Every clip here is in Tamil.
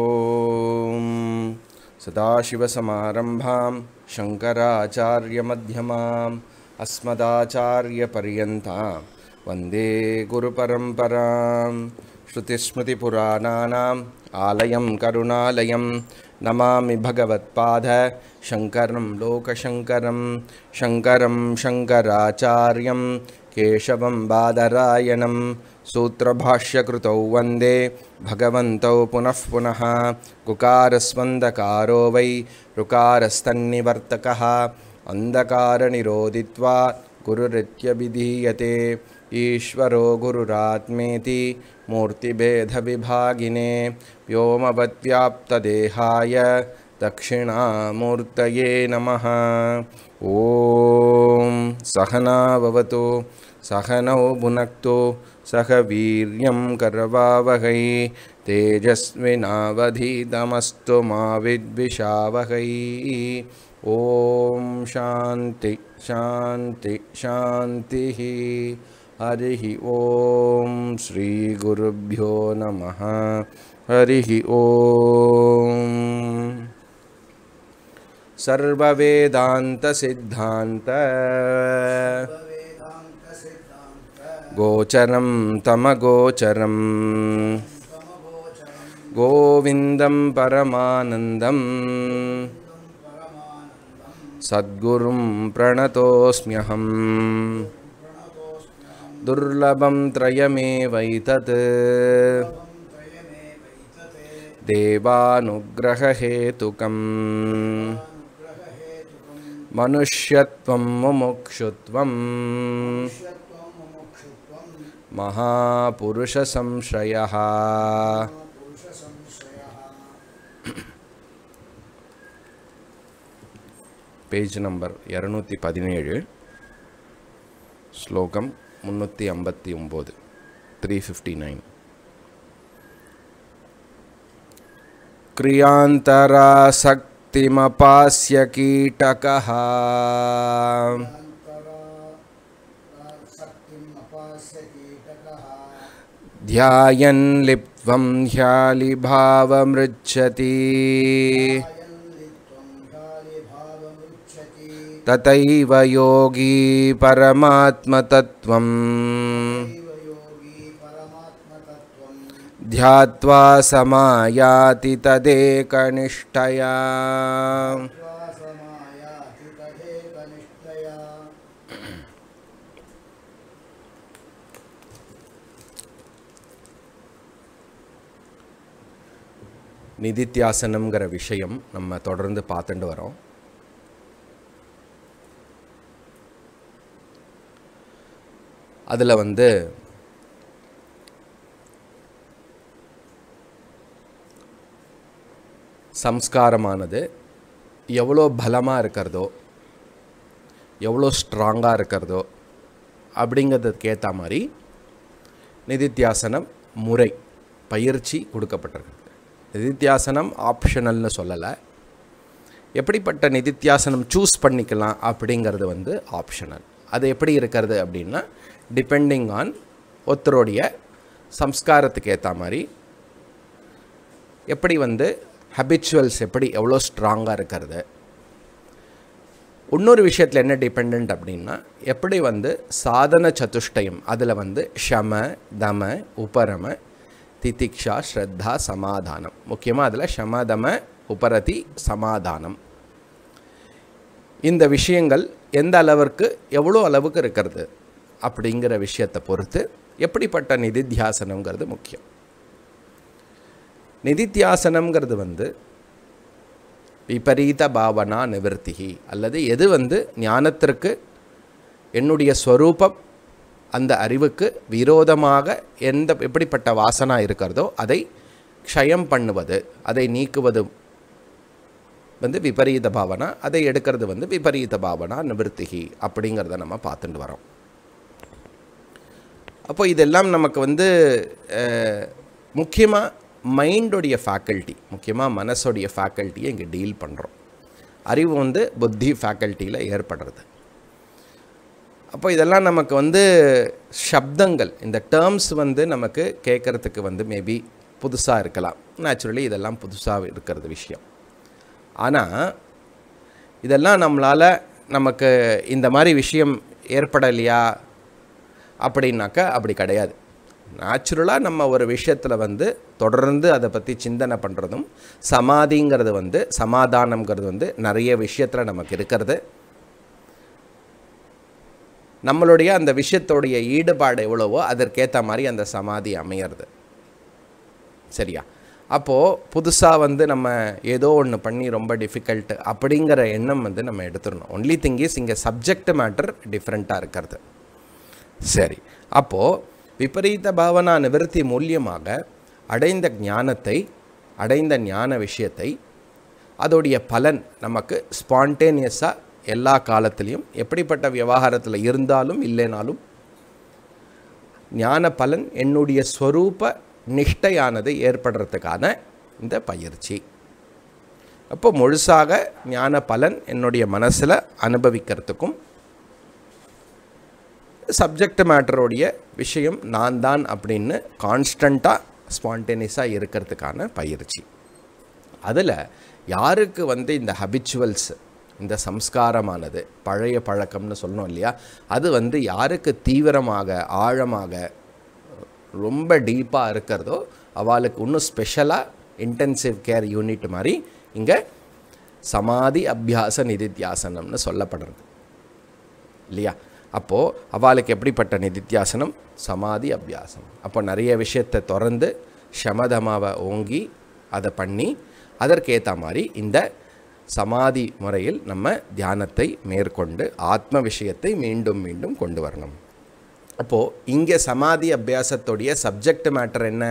ॐ सदाशिवसमारम्भां शङ्कराचार्यमध्यमाम् अस्मदाचार्यपर्यन्तां वन्दे गुरुपरम्परां श्रुतिस्मृतिपुराणानाम् आलयं करुणालयं नमामि भगवत्पाद शङ्करं लोकशङ्करं शङ्करं शङ्कराचार्यं केशवं बादरायणं सूत्रभाष्यकृतौ वन्दे भगवन्तौ पुनः कुकारस्वन्दकारो वै रुकारस्तन्निवर्तकः अन्धकारनिरोदित्वा गुरुरित्यभिधीयते ईश्वरो गुरुरात्मेति मूर्तिभेदविभागिने व्योमवद्व्याप्तदेहाय दक्षिणामूर्तये नमः ॐ सहना भवतु सहनौ भुनक्तु सह वीर्यं करवावहै मा विद्विषावहै ॐ शान्ति शान्ति शान्तिः हरिः ॐ श्रीगुरुभ्यो नमः हरिः ॐ सर्ववेदान्तसिद्धान्त गोचरं तमगोचरम् गोविन्दं परमानन्दम् सद्गुरुं प्रणतोऽस्म्यहम् दुर्लभं त्रयमेवैतत् देवानुग्रहहेतुकम् मनुष्यत्वं मुमुक्षुत्वम् महापुरुषसंशयः पेज् नम्बर् इरनूति पेड् श्लोकं मूति अति ओद् त्रि फ़िफ़्टि नैन् क्रियान्तरासक्तिमपास्यकीटकः लिप्त्वं ह्यालिभावमृच्छति तथैव योगी परमात्मतत्त्वम् ध्यात्वा समायाति तदेकनिष्ठया நிதித்தியாசனம்ங்கிற விஷயம் நம்ம தொடர்ந்து பார்த்துட்டு வரோம் அதில் வந்து சம்ஸ்காரமானது எவ்வளோ பலமாக இருக்கிறதோ எவ்வளோ ஸ்ட்ராங்காக இருக்கிறதோ அப்படிங்கிறதுக்கு ஏற்ற மாதிரி நிதித்தியாசனம் முறை பயிற்சி கொடுக்கப்பட்டிருக்கு நிதித்தியாசனம் ஆப்ஷனல்னு சொல்லலை எப்படிப்பட்ட நிதித்தியாசனம் சூஸ் பண்ணிக்கலாம் அப்படிங்கிறது வந்து ஆப்ஷனல் அது எப்படி இருக்கிறது அப்படின்னா டிபெண்டிங் ஆன் ஒருத்தருடைய சம்ஸ்காரத்துக்கு ஏற்ற மாதிரி எப்படி வந்து ஹபிச்சுவல்ஸ் எப்படி எவ்வளோ ஸ்ட்ராங்காக இருக்கிறது இன்னொரு விஷயத்தில் என்ன டிபெண்ட் அப்படின்னா எப்படி வந்து சாதன சதுஷ்டயம் அதில் வந்து ஷம தம உபரம திதிக்ஷா ஸ்ரத்தா சமாதானம் முக்கியமாக அதில் சமதம உபரதி சமாதானம் இந்த விஷயங்கள் எந்த அளவிற்கு எவ்வளோ அளவுக்கு இருக்கிறது அப்படிங்கிற விஷயத்தை பொறுத்து எப்படிப்பட்ட நிதித்தியாசனங்கிறது முக்கியம் நிதித்தியாசனங்கிறது வந்து விபரீத பாவனா நிவர்த்திகி அல்லது எது வந்து ஞானத்திற்கு என்னுடைய ஸ்வரூபம் அந்த அறிவுக்கு விரோதமாக எந்த எப்படிப்பட்ட வாசனா இருக்கிறதோ அதை க்ஷயம் பண்ணுவது அதை நீக்குவது வந்து விபரீத பாவனா அதை எடுக்கிறது வந்து விபரீத பாவனா நிவர்த்திகி அப்படிங்கிறத நம்ம பார்த்துட்டு வரோம் அப்போ இதெல்லாம் நமக்கு வந்து முக்கியமாக மைண்டோடைய ஃபேக்கல்ட்டி முக்கியமாக மனசோடைய ஃபேக்கல்ட்டியை இங்கே டீல் பண்ணுறோம் அறிவு வந்து புத்தி ஃபேக்கல்ட்டியில் ஏற்படுறது அப்போ இதெல்லாம் நமக்கு வந்து சப்தங்கள் இந்த டேர்ம்ஸ் வந்து நமக்கு கேட்குறதுக்கு வந்து மேபி புதுசாக இருக்கலாம் நேச்சுரலி இதெல்லாம் புதுசாக இருக்கிறது விஷயம் ஆனால் இதெல்லாம் நம்மளால் நமக்கு இந்த மாதிரி விஷயம் ஏற்படலையா அப்படின்னாக்கா அப்படி கிடையாது நேச்சுரலாக நம்ம ஒரு விஷயத்தில் வந்து தொடர்ந்து அதை பற்றி சிந்தனை பண்ணுறதும் சமாதிங்கிறது வந்து சமாதானங்கிறது வந்து நிறைய விஷயத்தில் நமக்கு இருக்கிறது நம்மளுடைய அந்த விஷயத்தோடைய ஈடுபாடு எவ்வளவோ அதற்கேற்ற மாதிரி அந்த சமாதி அமையிறது சரியா அப்போது புதுசாக வந்து நம்ம ஏதோ ஒன்று பண்ணி ரொம்ப டிஃபிகல்ட் அப்படிங்கிற எண்ணம் வந்து நம்ம எடுத்துடணும் ஒன்லி திங் இஸ் இங்கே சப்ஜெக்ட் மேட்டர் டிஃப்ரெண்ட்டாக இருக்கிறது சரி அப்போது விபரீத பாவனா நிவர்த்தி மூலியமாக அடைந்த ஞானத்தை அடைந்த ஞான விஷயத்தை அதோடைய பலன் நமக்கு ஸ்பான்டேனியஸாக எல்லா காலத்திலையும் எப்படிப்பட்ட விவகாரத்தில் இருந்தாலும் இல்லைனாலும் ஞான பலன் என்னுடைய ஸ்வரூப நிஷ்டையானது ஏற்படுறதுக்கான இந்த பயிற்சி அப்போ முழுசாக ஞான பலன் என்னுடைய மனசில் அனுபவிக்கிறதுக்கும் சப்ஜெக்ட் மேட்டருடைய விஷயம் நான் தான் அப்படின்னு கான்ஸ்டண்ட்டாக ஸ்பான்டேனியஸாக இருக்கிறதுக்கான பயிற்சி அதில் யாருக்கு வந்து இந்த ஹபிச்சுவல்ஸ் இந்த சம்ஸ்காரமானது பழைய பழக்கம்னு சொல்லணும் இல்லையா அது வந்து யாருக்கு தீவிரமாக ஆழமாக ரொம்ப டீப்பாக இருக்கிறதோ அவளுக்கு இன்னும் ஸ்பெஷலாக இன்டென்சிவ் கேர் யூனிட் மாதிரி இங்கே சமாதி அபியாச நிதித்தியாசனம்னு சொல்லப்படுறது இல்லையா அப்போது அவளுக்கு எப்படிப்பட்ட நிதித்தியாசனம் சமாதி அபியாசம் அப்போ நிறைய விஷயத்தை திறந்து ஷமதமாவை ஓங்கி அதை பண்ணி அதற்கேற்ற மாதிரி இந்த சமாதி முறையில் நம்ம தியானத்தை மேற்கொண்டு ஆத்ம விஷயத்தை மீண்டும் மீண்டும் கொண்டு வரணும் அப்போது இங்கே சமாதி அபியாசத்துடைய சப்ஜெக்ட் மேட்டர் என்ன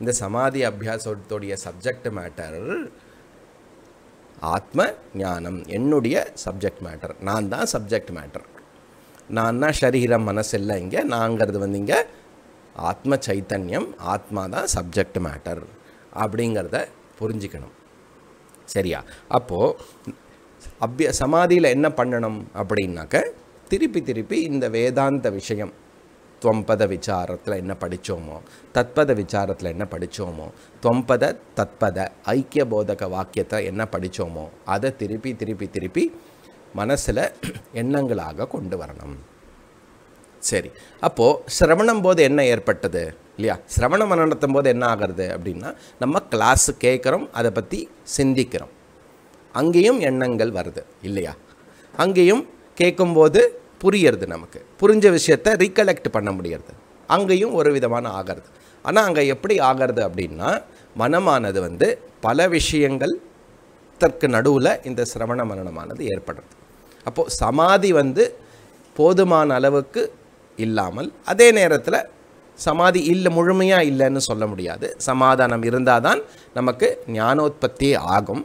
இந்த சமாதி அபியாசத்துடைய சப்ஜெக்ட் மேட்டர் ஆத்ம ஞானம் என்னுடைய சப்ஜெக்ட் மேட்டர் நான் தான் சப்ஜெக்ட் மேட்டர் நான் தான் சரீரம் இல்லை இங்கே நாங்கிறது வந்து இங்கே ஆத்ம சைத்தன்யம் ஆத்மா தான் சப்ஜெக்ட் மேட்டர் அப்படிங்கிறத புரிஞ்சுக்கணும் சரியா அப்போது அபிய சமாதியில் என்ன பண்ணணும் அப்படின்னாக்க திருப்பி திருப்பி இந்த வேதாந்த விஷயம் துவம்பத விசாரத்தில் என்ன படித்தோமோ தத்பத விசாரத்தில் என்ன படித்தோமோ துவம்பத தத்பத ஐக்கிய போதக வாக்கியத்தை என்ன படித்தோமோ அதை திருப்பி திருப்பி திருப்பி மனசில் எண்ணங்களாக கொண்டு வரணும் சரி அப்போது சிரவணம் போது என்ன ஏற்பட்டது இல்லையா சிரவணம் நடத்தும் போது என்ன ஆகிறது அப்படின்னா நம்ம கிளாஸு கேட்குறோம் அதை பற்றி சிந்திக்கிறோம் அங்கேயும் எண்ணங்கள் வருது இல்லையா அங்கேயும் கேட்கும்போது புரியறது நமக்கு புரிஞ்ச விஷயத்தை ரீகலெக்ட் பண்ண முடியறது அங்கேயும் ஒரு விதமான ஆகிறது ஆனால் அங்கே எப்படி ஆகிறது அப்படின்னா மனமானது வந்து பல விஷயங்கள் தற்கு நடுவில் இந்த சிரவண மரணமானது ஏற்படுறது அப்போது சமாதி வந்து போதுமான அளவுக்கு இல்லாமல் அதே நேரத்தில் சமாதி இல்லை முழுமையாக இல்லைன்னு சொல்ல முடியாது சமாதானம் இருந்தால் தான் நமக்கு ஞானோற்பத்தி ஆகும்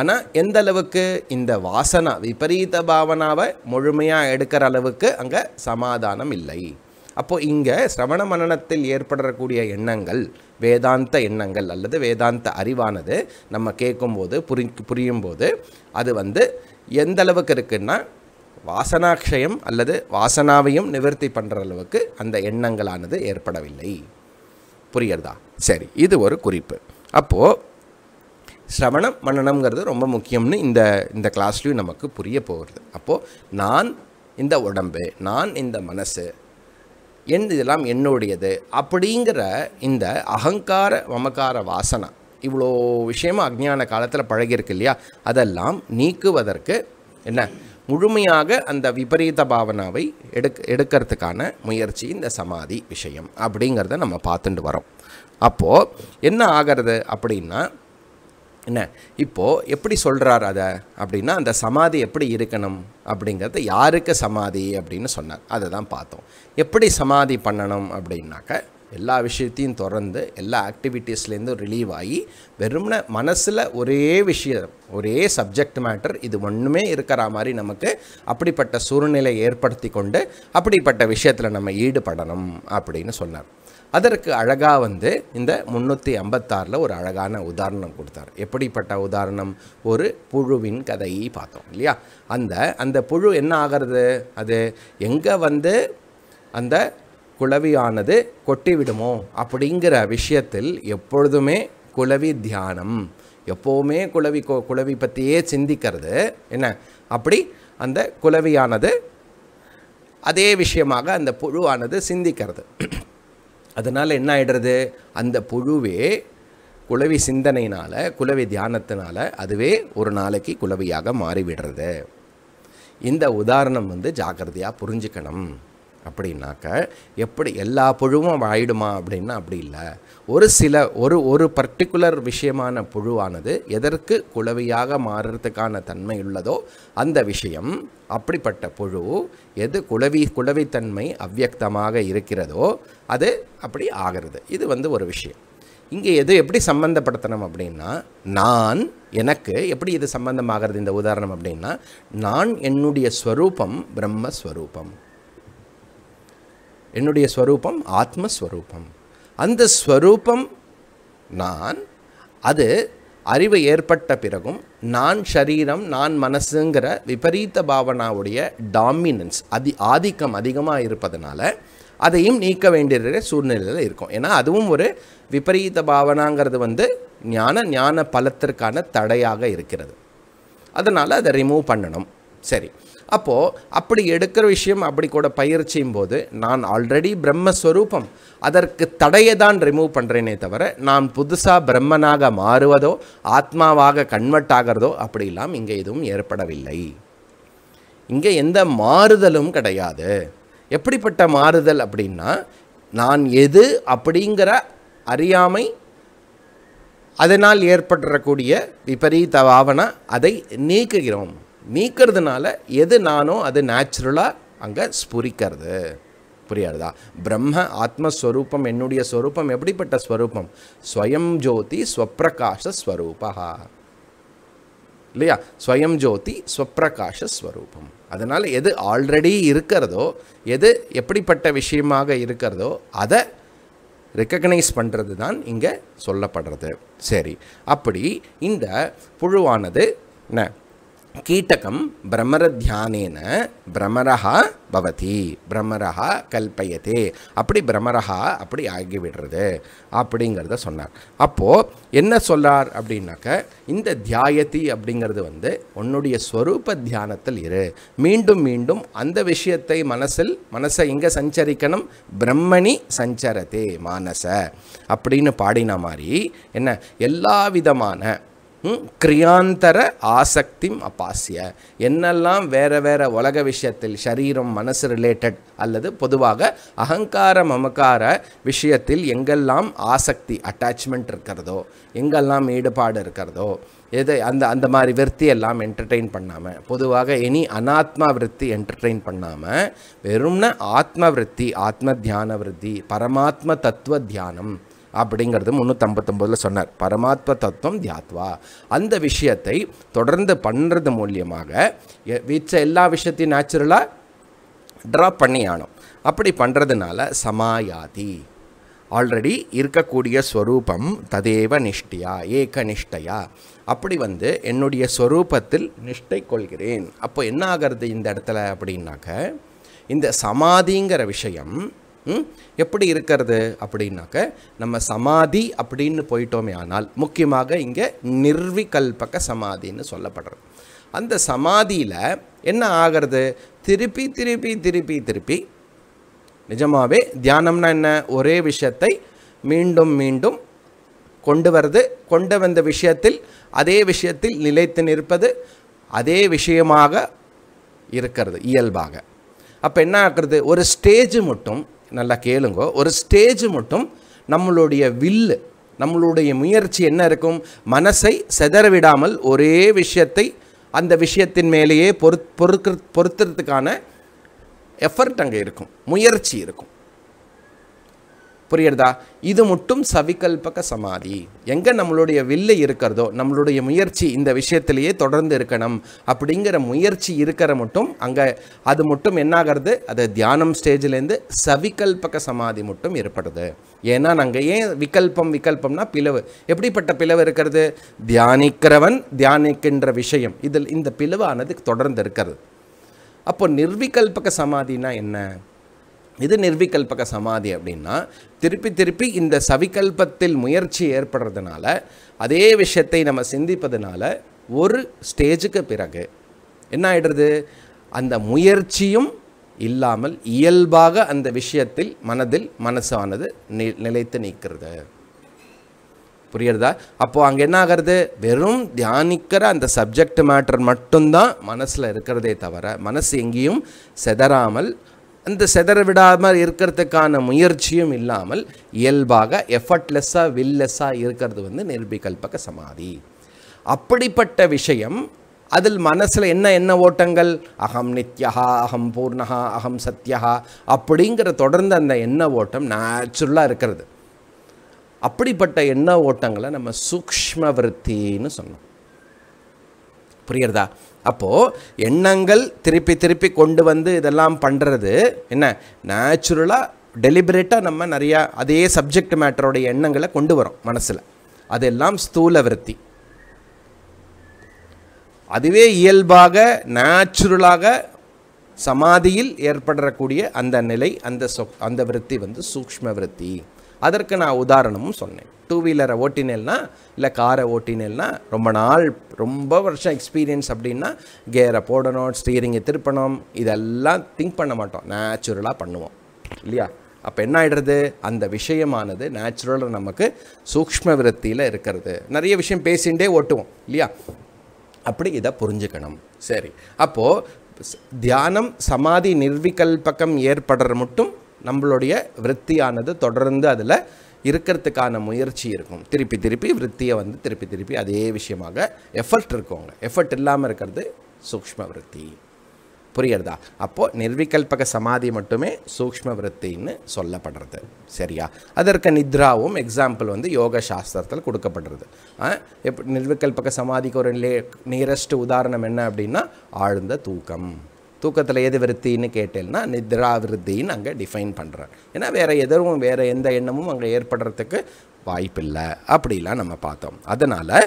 ஆனால் எந்த அளவுக்கு இந்த வாசனா விபரீத பாவனாவை முழுமையாக எடுக்கிற அளவுக்கு அங்கே சமாதானம் இல்லை அப்போது இங்கே சிரவண மன்னனத்தில் ஏற்படக்கூடிய எண்ணங்கள் வேதாந்த எண்ணங்கள் அல்லது வேதாந்த அறிவானது நம்ம கேட்கும்போது புரி புரியும் போது அது வந்து எந்த அளவுக்கு இருக்குன்னா வாசனாக்ஷயம் அல்லது வாசனாவையும் நிவர்த்தி பண்ணுற அளவுக்கு அந்த எண்ணங்களானது ஏற்படவில்லை புரியறதா சரி இது ஒரு குறிப்பு அப்போது சிரவணம் மன்னனம்ங்கிறது ரொம்ப முக்கியம்னு இந்த இந்த கிளாஸ்லேயும் நமக்கு புரிய போகிறது அப்போது நான் இந்த உடம்பு நான் இந்த மனசு என் இதெல்லாம் என்னுடையது அப்படிங்கிற இந்த அகங்கார மமக்கார வாசனை இவ்வளோ விஷயமாக அஜ்ஞான காலத்தில் பழகியிருக்கு இல்லையா அதெல்லாம் நீக்குவதற்கு என்ன முழுமையாக அந்த விபரீத பாவனாவை எடுக் எடுக்கிறதுக்கான முயற்சி இந்த சமாதி விஷயம் அப்படிங்கிறத நம்ம பார்த்துட்டு வரோம் அப்போது என்ன ஆகிறது அப்படின்னா என்ன இப்போது எப்படி சொல்கிறார் அதை அப்படின்னா அந்த சமாதி எப்படி இருக்கணும் அப்படிங்கிறது யாருக்கு சமாதி அப்படின்னு சொன்னார் அதை தான் பார்த்தோம் எப்படி சமாதி பண்ணணும் அப்படின்னாக்க எல்லா விஷயத்தையும் திறந்து எல்லா ஆக்டிவிட்டீஸ்லேருந்தும் ரிலீவ் ஆகி வெறும்ன மனசில் ஒரே விஷயம் ஒரே சப்ஜெக்ட் மேட்டர் இது ஒன்றுமே இருக்கிற மாதிரி நமக்கு அப்படிப்பட்ட சூழ்நிலை ஏற்படுத்தி கொண்டு அப்படிப்பட்ட விஷயத்தில் நம்ம ஈடுபடணும் அப்படின்னு சொன்னார் அதற்கு அழகாக வந்து இந்த முந்நூற்றி ஐம்பத்தாறில் ஒரு அழகான உதாரணம் கொடுத்தார் எப்படிப்பட்ட உதாரணம் ஒரு புழுவின் கதையை பார்த்தோம் இல்லையா அந்த அந்த புழு என்ன ஆகிறது அது எங்கே வந்து அந்த குளவியானது கொட்டிவிடுமோ அப்படிங்கிற விஷயத்தில் எப்பொழுதுமே குளவி தியானம் எப்போவுமே குளவி குளவி பற்றியே சிந்திக்கிறது என்ன அப்படி அந்த குளவியானது அதே விஷயமாக அந்த புழுவானது சிந்திக்கிறது அதனால் என்ன ஆகிடுறது அந்த புழுவே குளவி சிந்தனையினால் குளவி தியானத்தினால் அதுவே ஒரு நாளைக்கு குளவியாக மாறிவிடுறது இந்த உதாரணம் வந்து ஜாக்கிரதையாக புரிஞ்சுக்கணும் அப்படின்னாக்க எப்படி எல்லா புழுவும் ஆயிடுமா அப்படின்னா அப்படி இல்லை ஒரு சில ஒரு ஒரு பர்டிகுலர் விஷயமான புழுவானது எதற்கு குளவியாக மாறுறதுக்கான தன்மை உள்ளதோ அந்த விஷயம் அப்படிப்பட்ட புழு எது குழவி குழவித்தன்மை அவ்வியக்தமாக இருக்கிறதோ அது அப்படி ஆகிறது இது வந்து ஒரு விஷயம் இங்கே எது எப்படி சம்மந்தப்படுத்தணும் அப்படின்னா நான் எனக்கு எப்படி இது சம்பந்தமாகிறது இந்த உதாரணம் அப்படின்னா நான் என்னுடைய ஸ்வரூபம் பிரம்மஸ்வரூபம் என்னுடைய ஸ்வரூபம் ஆத்மஸ்வரூபம் அந்த ஸ்வரூபம் நான் அது அறிவு ஏற்பட்ட பிறகும் நான் சரீரம் நான் மனசுங்கிற விபரீத பாவனாவுடைய டாமினன்ஸ் அதி ஆதிக்கம் அதிகமாக இருப்பதனால அதையும் நீக்க வேண்டிய சூழ்நிலையில் இருக்கும் ஏன்னா அதுவும் ஒரு விபரீத பாவனாங்கிறது வந்து ஞான ஞான பலத்திற்கான தடையாக இருக்கிறது அதனால் அதை ரிமூவ் பண்ணணும் சரி அப்போது அப்படி எடுக்கிற விஷயம் அப்படி கூட பயிற்சியும் போது நான் ஆல்ரெடி பிரம்மஸ்வரூபம் அதற்கு தடையை தான் ரிமூவ் பண்ணுறேனே தவிர நான் புதுசாக பிரம்மனாக மாறுவதோ ஆத்மாவாக கன்வெர்ட் ஆகிறதோ அப்படிலாம் இங்கே எதுவும் ஏற்படவில்லை இங்கே எந்த மாறுதலும் கிடையாது எப்படிப்பட்ட மாறுதல் அப்படின்னா நான் எது அப்படிங்கிற அறியாமை அதனால் ஏற்படக்கூடிய விபரீத பாவனை அதை நீக்குகிறோம் நீக்கிறதுனால எது நானோ அது நேச்சுரலாக அங்கே ஸ்புரிக்கிறது புரியாதா பிரம்ம ஆத்மஸ்வரூபம் என்னுடைய ஸ்வரூபம் எப்படிப்பட்ட ஸ்வரூபம் ஸ்வயம் ஜோதி ஸ்வப்பிரகாஷ இல்லையா ஸ்வயம் ஜோதி ஸ்வப்பிரகாஷஸ்வரூபம் ஸ்வரூபம் அதனால் எது ஆல்ரெடி இருக்கிறதோ எது எப்படிப்பட்ட விஷயமாக இருக்கிறதோ அதை ரெக்கக்னைஸ் பண்ணுறது தான் இங்கே சொல்லப்படுறது சரி அப்படி இந்த புழுவானது என்ன கீட்டகம் பிரமரத்தியானேன பிரமரஹா பவதி பிரமரஹா கல்பயதே அப்படி பிரமரஹா அப்படி ஆகிவிடுறது அப்படிங்கிறத சொன்னார் அப்போது என்ன சொல்கிறார் அப்படின்னாக்க இந்த தியாயத்தி அப்படிங்கிறது வந்து உன்னுடைய ஸ்வரூப தியானத்தில் இரு மீண்டும் மீண்டும் அந்த விஷயத்தை மனசில் மனசை எங்கே சஞ்சரிக்கணும் பிரம்மணி சஞ்சரத்தே மானச அப்படின்னு பாடின மாதிரி என்ன எல்லா விதமான கிரியாந்தர ஆசக்திம் அப்பாசிய என்னெல்லாம் வேறு வேறு உலக விஷயத்தில் சரீரம் மனசு ரிலேட்டட் அல்லது பொதுவாக அகங்கார மமக்கார விஷயத்தில் எங்கெல்லாம் ஆசக்தி அட்டாச்மெண்ட் இருக்கிறதோ எங்கெல்லாம் ஈடுபாடு இருக்கிறதோ எது அந்த அந்த மாதிரி விற்பி எல்லாம் என்டர்டெயின் பண்ணாமல் பொதுவாக இனி அனாத்மா விற்பி என்டர்டெயின் பண்ணாமல் வெறும்ன ஆத்ம விற்பி ஆத்ம தியான விருத்தி பரமாத்ம தத்துவ தியானம் அப்படிங்கிறது முந்நூற்றம்பத்தொம்போதில் சொன்னார் பரமாத்ம தத்துவம் தியாத்வா அந்த விஷயத்தை தொடர்ந்து பண்ணுறது மூலியமாக வீச்ச எல்லா விஷயத்தையும் நேச்சுரலாக ட்ராப் பண்ணி ஆனோம் அப்படி பண்ணுறதுனால சமாயாதி ஆல்ரெடி இருக்கக்கூடிய ஸ்வரூபம் ததேவ நிஷ்டியா ஏக நிஷ்டையா அப்படி வந்து என்னுடைய ஸ்வரூபத்தில் நிஷ்டை கொள்கிறேன் அப்போ என்ன ஆகிறது இந்த இடத்துல அப்படின்னாக்க இந்த சமாதிங்கிற விஷயம் எப்படி இருக்கிறது அப்படின்னாக்க நம்ம சமாதி அப்படின்னு போயிட்டோமே ஆனால் முக்கியமாக இங்கே நிர்விகல்பக சமாதின்னு சொல்லப்படுறது அந்த சமாதியில் என்ன ஆகிறது திருப்பி திருப்பி திருப்பி திருப்பி நிஜமாகவே தியானம்னா என்ன ஒரே விஷயத்தை மீண்டும் மீண்டும் கொண்டு வருது கொண்டு வந்த விஷயத்தில் அதே விஷயத்தில் நிலைத்து நிற்பது அதே விஷயமாக இருக்கிறது இயல்பாக அப்போ என்ன ஆகிறது ஒரு ஸ்டேஜ் மட்டும் நல்லா கேளுங்க ஒரு ஸ்டேஜ் மட்டும் நம்மளுடைய வில்லு நம்மளுடைய முயற்சி என்ன இருக்கும் மனசை செதறவிடாமல் ஒரே விஷயத்தை அந்த விஷயத்தின் மேலேயே பொறு பொறுக்க பொறுத்துறதுக்கான எஃபர்ட் அங்கே இருக்கும் முயற்சி இருக்கும் புரியுறதா இது மட்டும் சவிகல்பக சமாதி எங்கே நம்மளுடைய வில்லு இருக்கிறதோ நம்மளுடைய முயற்சி இந்த விஷயத்திலேயே தொடர்ந்து இருக்கணும் அப்படிங்கிற முயற்சி இருக்கிற மட்டும் அங்கே அது மட்டும் என்னாகிறது அது தியானம் ஸ்டேஜ்லேருந்து சவிகல்பக சமாதி மட்டும் ஏற்படுது ஏன்னா நாங்கள் ஏன் விகல்பம் விகல்பம்னா பிளவு எப்படிப்பட்ட பிளவு இருக்கிறது தியானிக்கிறவன் தியானிக்கின்ற விஷயம் இதில் இந்த பிளவானது தொடர்ந்து இருக்கிறது அப்போ நிர்விகல்பக சமாதினா என்ன இது நிர்விகல்பக சமாதி அப்படின்னா திருப்பி திருப்பி இந்த சவிகல்பத்தில் முயற்சி ஏற்படுறதுனால அதே விஷயத்தை நம்ம சிந்திப்பதுனால ஒரு ஸ்டேஜுக்கு பிறகு என்ன ஆகிடுறது அந்த முயற்சியும் இல்லாமல் இயல்பாக அந்த விஷயத்தில் மனதில் மனசானது நிலைத்து நிற்கிறது புரியுறதா அப்போது அங்கே என்ன ஆகிறது வெறும் தியானிக்கிற அந்த சப்ஜெக்ட் மேட்டர் மட்டும்தான் மனசில் இருக்கிறதே தவிர மனசு எங்கேயும் செதறாமல் அந்த செதற விடாமல் இருக்கிறதுக்கான முயற்சியும் இல்லாமல் இயல்பாக எஃபர்ட்லெஸ்ஸாக வில்லெஸ்ஸாக இருக்கிறது வந்து நிர்பிகல்பக சமாதி அப்படிப்பட்ட விஷயம் அதில் மனசில் என்ன என்ன ஓட்டங்கள் அகம் நித்யா அகம் பூர்ணகா அகம் சத்யா அப்படிங்கிற தொடர்ந்து அந்த எண்ண ஓட்டம் நேச்சுரலாக இருக்கிறது அப்படிப்பட்ட எண்ண ஓட்டங்களை நம்ம சூக்ஷ்ம சொன்னோம் புரியுறதா அப்போது எண்ணங்கள் திருப்பி திருப்பி கொண்டு வந்து இதெல்லாம் பண்ணுறது என்ன நேச்சுரலாக டெலிபரேட்டாக நம்ம நிறையா அதே சப்ஜெக்ட் மேட்டரோடைய எண்ணங்களை கொண்டு வரோம் மனசில் அதெல்லாம் ஸ்தூல விருத்தி அதுவே இயல்பாக நேச்சுரலாக சமாதியில் ஏற்படக்கூடிய அந்த நிலை அந்த சொ அந்த விருத்தி வந்து சூக்ஷ்ம விருத்தி அதற்கு நான் உதாரணமும் சொன்னேன் டூ வீலரை ஓட்டினேன்னா இல்லை காரை ஓட்டினேன்னா ரொம்ப நாள் ரொம்ப வருஷம் எக்ஸ்பீரியன்ஸ் அப்படின்னா கேரை போடணும் ஸ்டீரிங்கை திருப்பணும் இதெல்லாம் திங்க் பண்ண மாட்டோம் நேச்சுரலாக பண்ணுவோம் இல்லையா அப்போ என்ன ஆகிடுறது அந்த விஷயமானது நேச்சுரலாக நமக்கு சூக்ம விரத்தியில் இருக்கிறது நிறைய விஷயம் பேசிகிட்டே ஓட்டுவோம் இல்லையா அப்படி இதை புரிஞ்சுக்கணும் சரி அப்போது தியானம் சமாதி நிர்விகல்பக்கம் ஏற்படுற மட்டும் நம்மளுடைய விறத்தியானது தொடர்ந்து அதில் இருக்கிறதுக்கான முயற்சி இருக்கும் திருப்பி திருப்பி விறத்தியை வந்து திருப்பி திருப்பி அதே விஷயமாக எஃபர்ட் இருக்கோங்க எஃபர்ட் இல்லாமல் இருக்கிறது சூக்ம விறத்தி புரியுறதா அப்போது நிர்விகல்பக சமாதி மட்டுமே சூக்ம விறத்தின்னு சொல்லப்படுறது சரியா அதற்கு நித்ராவும் எக்ஸாம்பிள் வந்து யோக சாஸ்திரத்தில் கொடுக்கப்படுறது எப் நிர்விகல்பக சமாதிக்கு ஒரு நியரஸ்ட் உதாரணம் என்ன அப்படின்னா ஆழ்ந்த தூக்கம் தூக்கத்தில் எது விருத்தின்னு கேட்டேன்னா நித்ரா விருத்தின்னு அங்கே டிஃபைன் பண்ணுறார் ஏன்னா வேறு எதுவும் வேறு எந்த எண்ணமும் அங்கே ஏற்படுறதுக்கு வாய்ப்பில்லை அப்படிலாம் நம்ம பார்த்தோம் அதனால்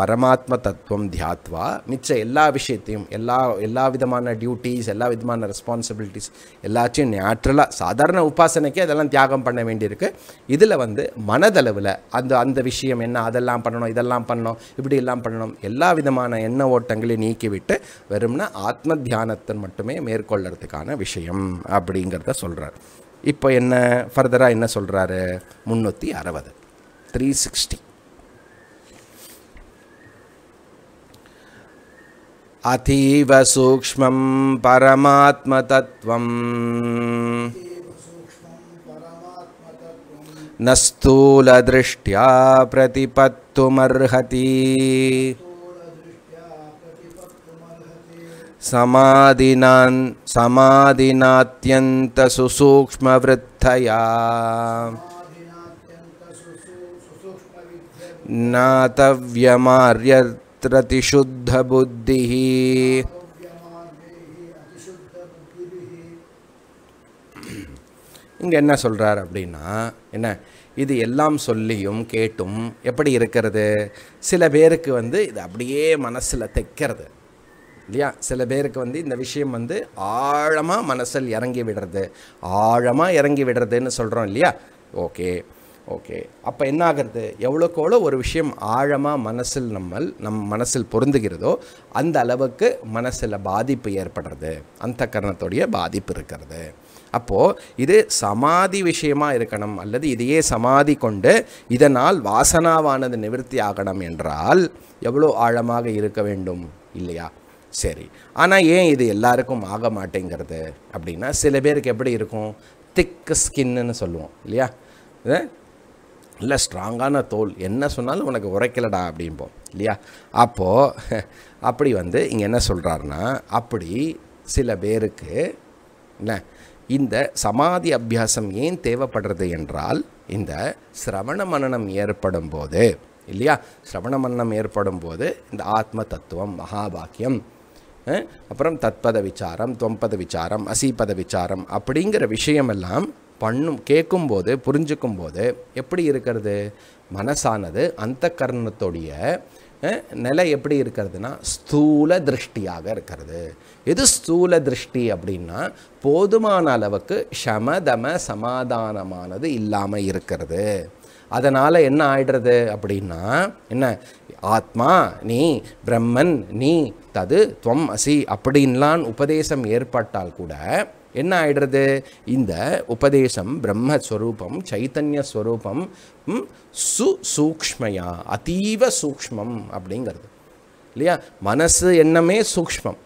பரமாத்ம தத்துவம் தியாத்வா மிச்ச எல்லா விஷயத்தையும் எல்லா எல்லா விதமான டியூட்டிஸ் எல்லா விதமான ரெஸ்பான்சிபிலிட்டிஸ் எல்லாத்தையும் நேச்சுரலாக சாதாரண உபாசனைக்கே அதெல்லாம் தியாகம் பண்ண வேண்டியிருக்கு இதில் வந்து மனதளவில் அந்த அந்த விஷயம் என்ன அதெல்லாம் பண்ணணும் இதெல்லாம் பண்ணணும் இப்படி எல்லாம் பண்ணணும் எல்லா விதமான எண்ண ஓட்டங்களையும் நீக்கிவிட்டு வெறும்னா ஆத்ம தியானத்தை மட்டுமே மேற்கொள்ளறதுக்கான விஷயம் அப்படிங்கிறத சொல்கிறார் இப்போ என்ன ஃபர்தராக என்ன சொல்கிறாரு முந்நூற்றி அறுபது த்ரீ சிக்ஸ்டி अतीवसूक्ष्मं परमात्मतत्त्वम् न स्थूलदृष्ट्या प्रतिपत्तुमर्हति समाधिनात्यन्तसुसूक्ष्मवृत्तया नातव्यमार्य சுத்த शुद्धबुद्धिः இங்கே என்ன சொல்கிறார் அப்படின்னா என்ன இது எல்லாம் சொல்லியும் கேட்டும் எப்படி இருக்கிறது சில பேருக்கு வந்து இது அப்படியே மனசில் தைக்கிறது இல்லையா சில பேருக்கு வந்து இந்த விஷயம் வந்து ஆழமாக மனசில் இறங்கி விடுறது ஆழமாக இறங்கி விடுறதுன்னு சொல்கிறோம் இல்லையா ஓகே ஓகே அப்போ என்ன ஆகிறது எவ்வளோக்கு எவ்வளோ ஒரு விஷயம் ஆழமாக மனசில் நம்மள் நம் மனசில் பொருந்துகிறதோ அந்த அளவுக்கு மனசில் பாதிப்பு ஏற்படுறது அந்த கரணத்துடைய பாதிப்பு இருக்கிறது அப்போது இது சமாதி விஷயமாக இருக்கணும் அல்லது இதையே சமாதி கொண்டு இதனால் வாசனாவானது நிவர்த்தி ஆகணும் என்றால் எவ்வளோ ஆழமாக இருக்க வேண்டும் இல்லையா சரி ஆனால் ஏன் இது எல்லாருக்கும் ஆக மாட்டேங்கிறது அப்படின்னா சில பேருக்கு எப்படி இருக்கும் திக்கு ஸ்கின்னு சொல்லுவோம் இல்லையா இல்லை ஸ்ட்ராங்கான தோல் என்ன சொன்னாலும் உனக்கு உரைக்கலடா அப்படிம்போம் இல்லையா அப்போது அப்படி வந்து இங்கே என்ன சொல்கிறாருன்னா அப்படி சில பேருக்கு என்ன இந்த சமாதி அபியாசம் ஏன் தேவைப்படுறது என்றால் இந்த சிரவண மன்னனம் ஏற்படும் போது இல்லையா சிரவண மன்னம் ஏற்படும் போது இந்த ஆத்ம தத்துவம் மகாபாக்கியம் அப்புறம் தத்பத விசாரம் தொம்பத விசாரம் அசீபத விசாரம் அப்படிங்கிற விஷயமெல்லாம் பண்ணும் கேட்கும்போது புரிஞ்சுக்கும் போது எப்படி இருக்கிறது மனசானது அந்த கர்ணத்துடைய நிலை எப்படி இருக்கிறதுனா ஸ்தூல திருஷ்டியாக இருக்கிறது எது ஸ்தூல திருஷ்டி அப்படின்னா போதுமான அளவுக்கு சமதம சமாதானமானது இல்லாமல் இருக்கிறது அதனால் என்ன ஆயிடுறது அப்படின்னா என்ன ஆத்மா நீ பிரம்மன் நீ தது துவம் அசி அப்படின்லாம் உபதேசம் ஏற்பட்டால் கூட என்ன ஆகிடுறது இந்த உபதேசம் பிரம்மஸ்வரூபம் சைத்தன்ய ஸ்வரூபம் சுசூக்மயா அதீவ சூக்மம் அப்படிங்கிறது இல்லையா மனசு எண்ணமே சூக்மம்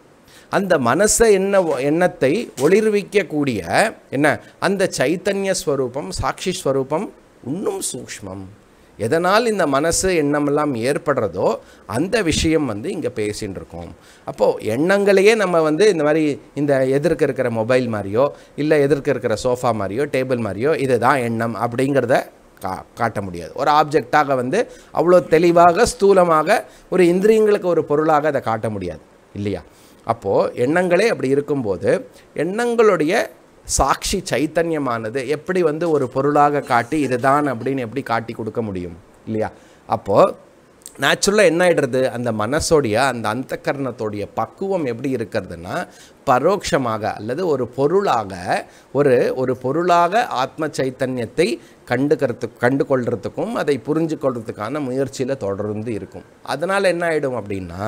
அந்த மனசை என்ன எண்ணத்தை ஒளிர்விக்கக்கூடிய என்ன அந்த சைத்தன்ய ஸ்வரூபம் சாட்சி ஸ்வரூபம் இன்னும் சூக்மம் எதனால் இந்த மனசு எண்ணமெல்லாம் ஏற்படுறதோ அந்த விஷயம் வந்து இங்கே பேசின்னு இருக்கோம் அப்போது எண்ணங்களையே நம்ம வந்து இந்த மாதிரி இந்த எதிர்க்க இருக்கிற மொபைல் மாதிரியோ இல்லை எதிர்க்க இருக்கிற சோஃபா மாதிரியோ டேபிள் மாதிரியோ இதுதான் எண்ணம் அப்படிங்கிறத கா காட்ட முடியாது ஒரு ஆப்ஜெக்டாக வந்து அவ்வளோ தெளிவாக ஸ்தூலமாக ஒரு இந்திரியங்களுக்கு ஒரு பொருளாக அதை காட்ட முடியாது இல்லையா அப்போது எண்ணங்களே அப்படி இருக்கும்போது எண்ணங்களுடைய சாட்சி சைத்தன்யமானது எப்படி வந்து ஒரு பொருளாக காட்டி இதுதான் அப்படின்னு எப்படி காட்டி கொடுக்க முடியும் இல்லையா அப்போது நேச்சுரலாக என்ன ஆகிடுறது அந்த மனசோடைய அந்த அந்த கரணத்தோடைய பக்குவம் எப்படி இருக்கிறதுனா பரோட்சமாக அல்லது ஒரு பொருளாக ஒரு ஒரு பொருளாக ஆத்ம சைத்தன்யத்தை கண்டுக்கிறது கண்டு கொள்றதுக்கும் அதை புரிஞ்சு கொள்றதுக்கான முயற்சியில் தொடர்ந்து இருக்கும் அதனால் என்ன ஆகிடும் அப்படின்னா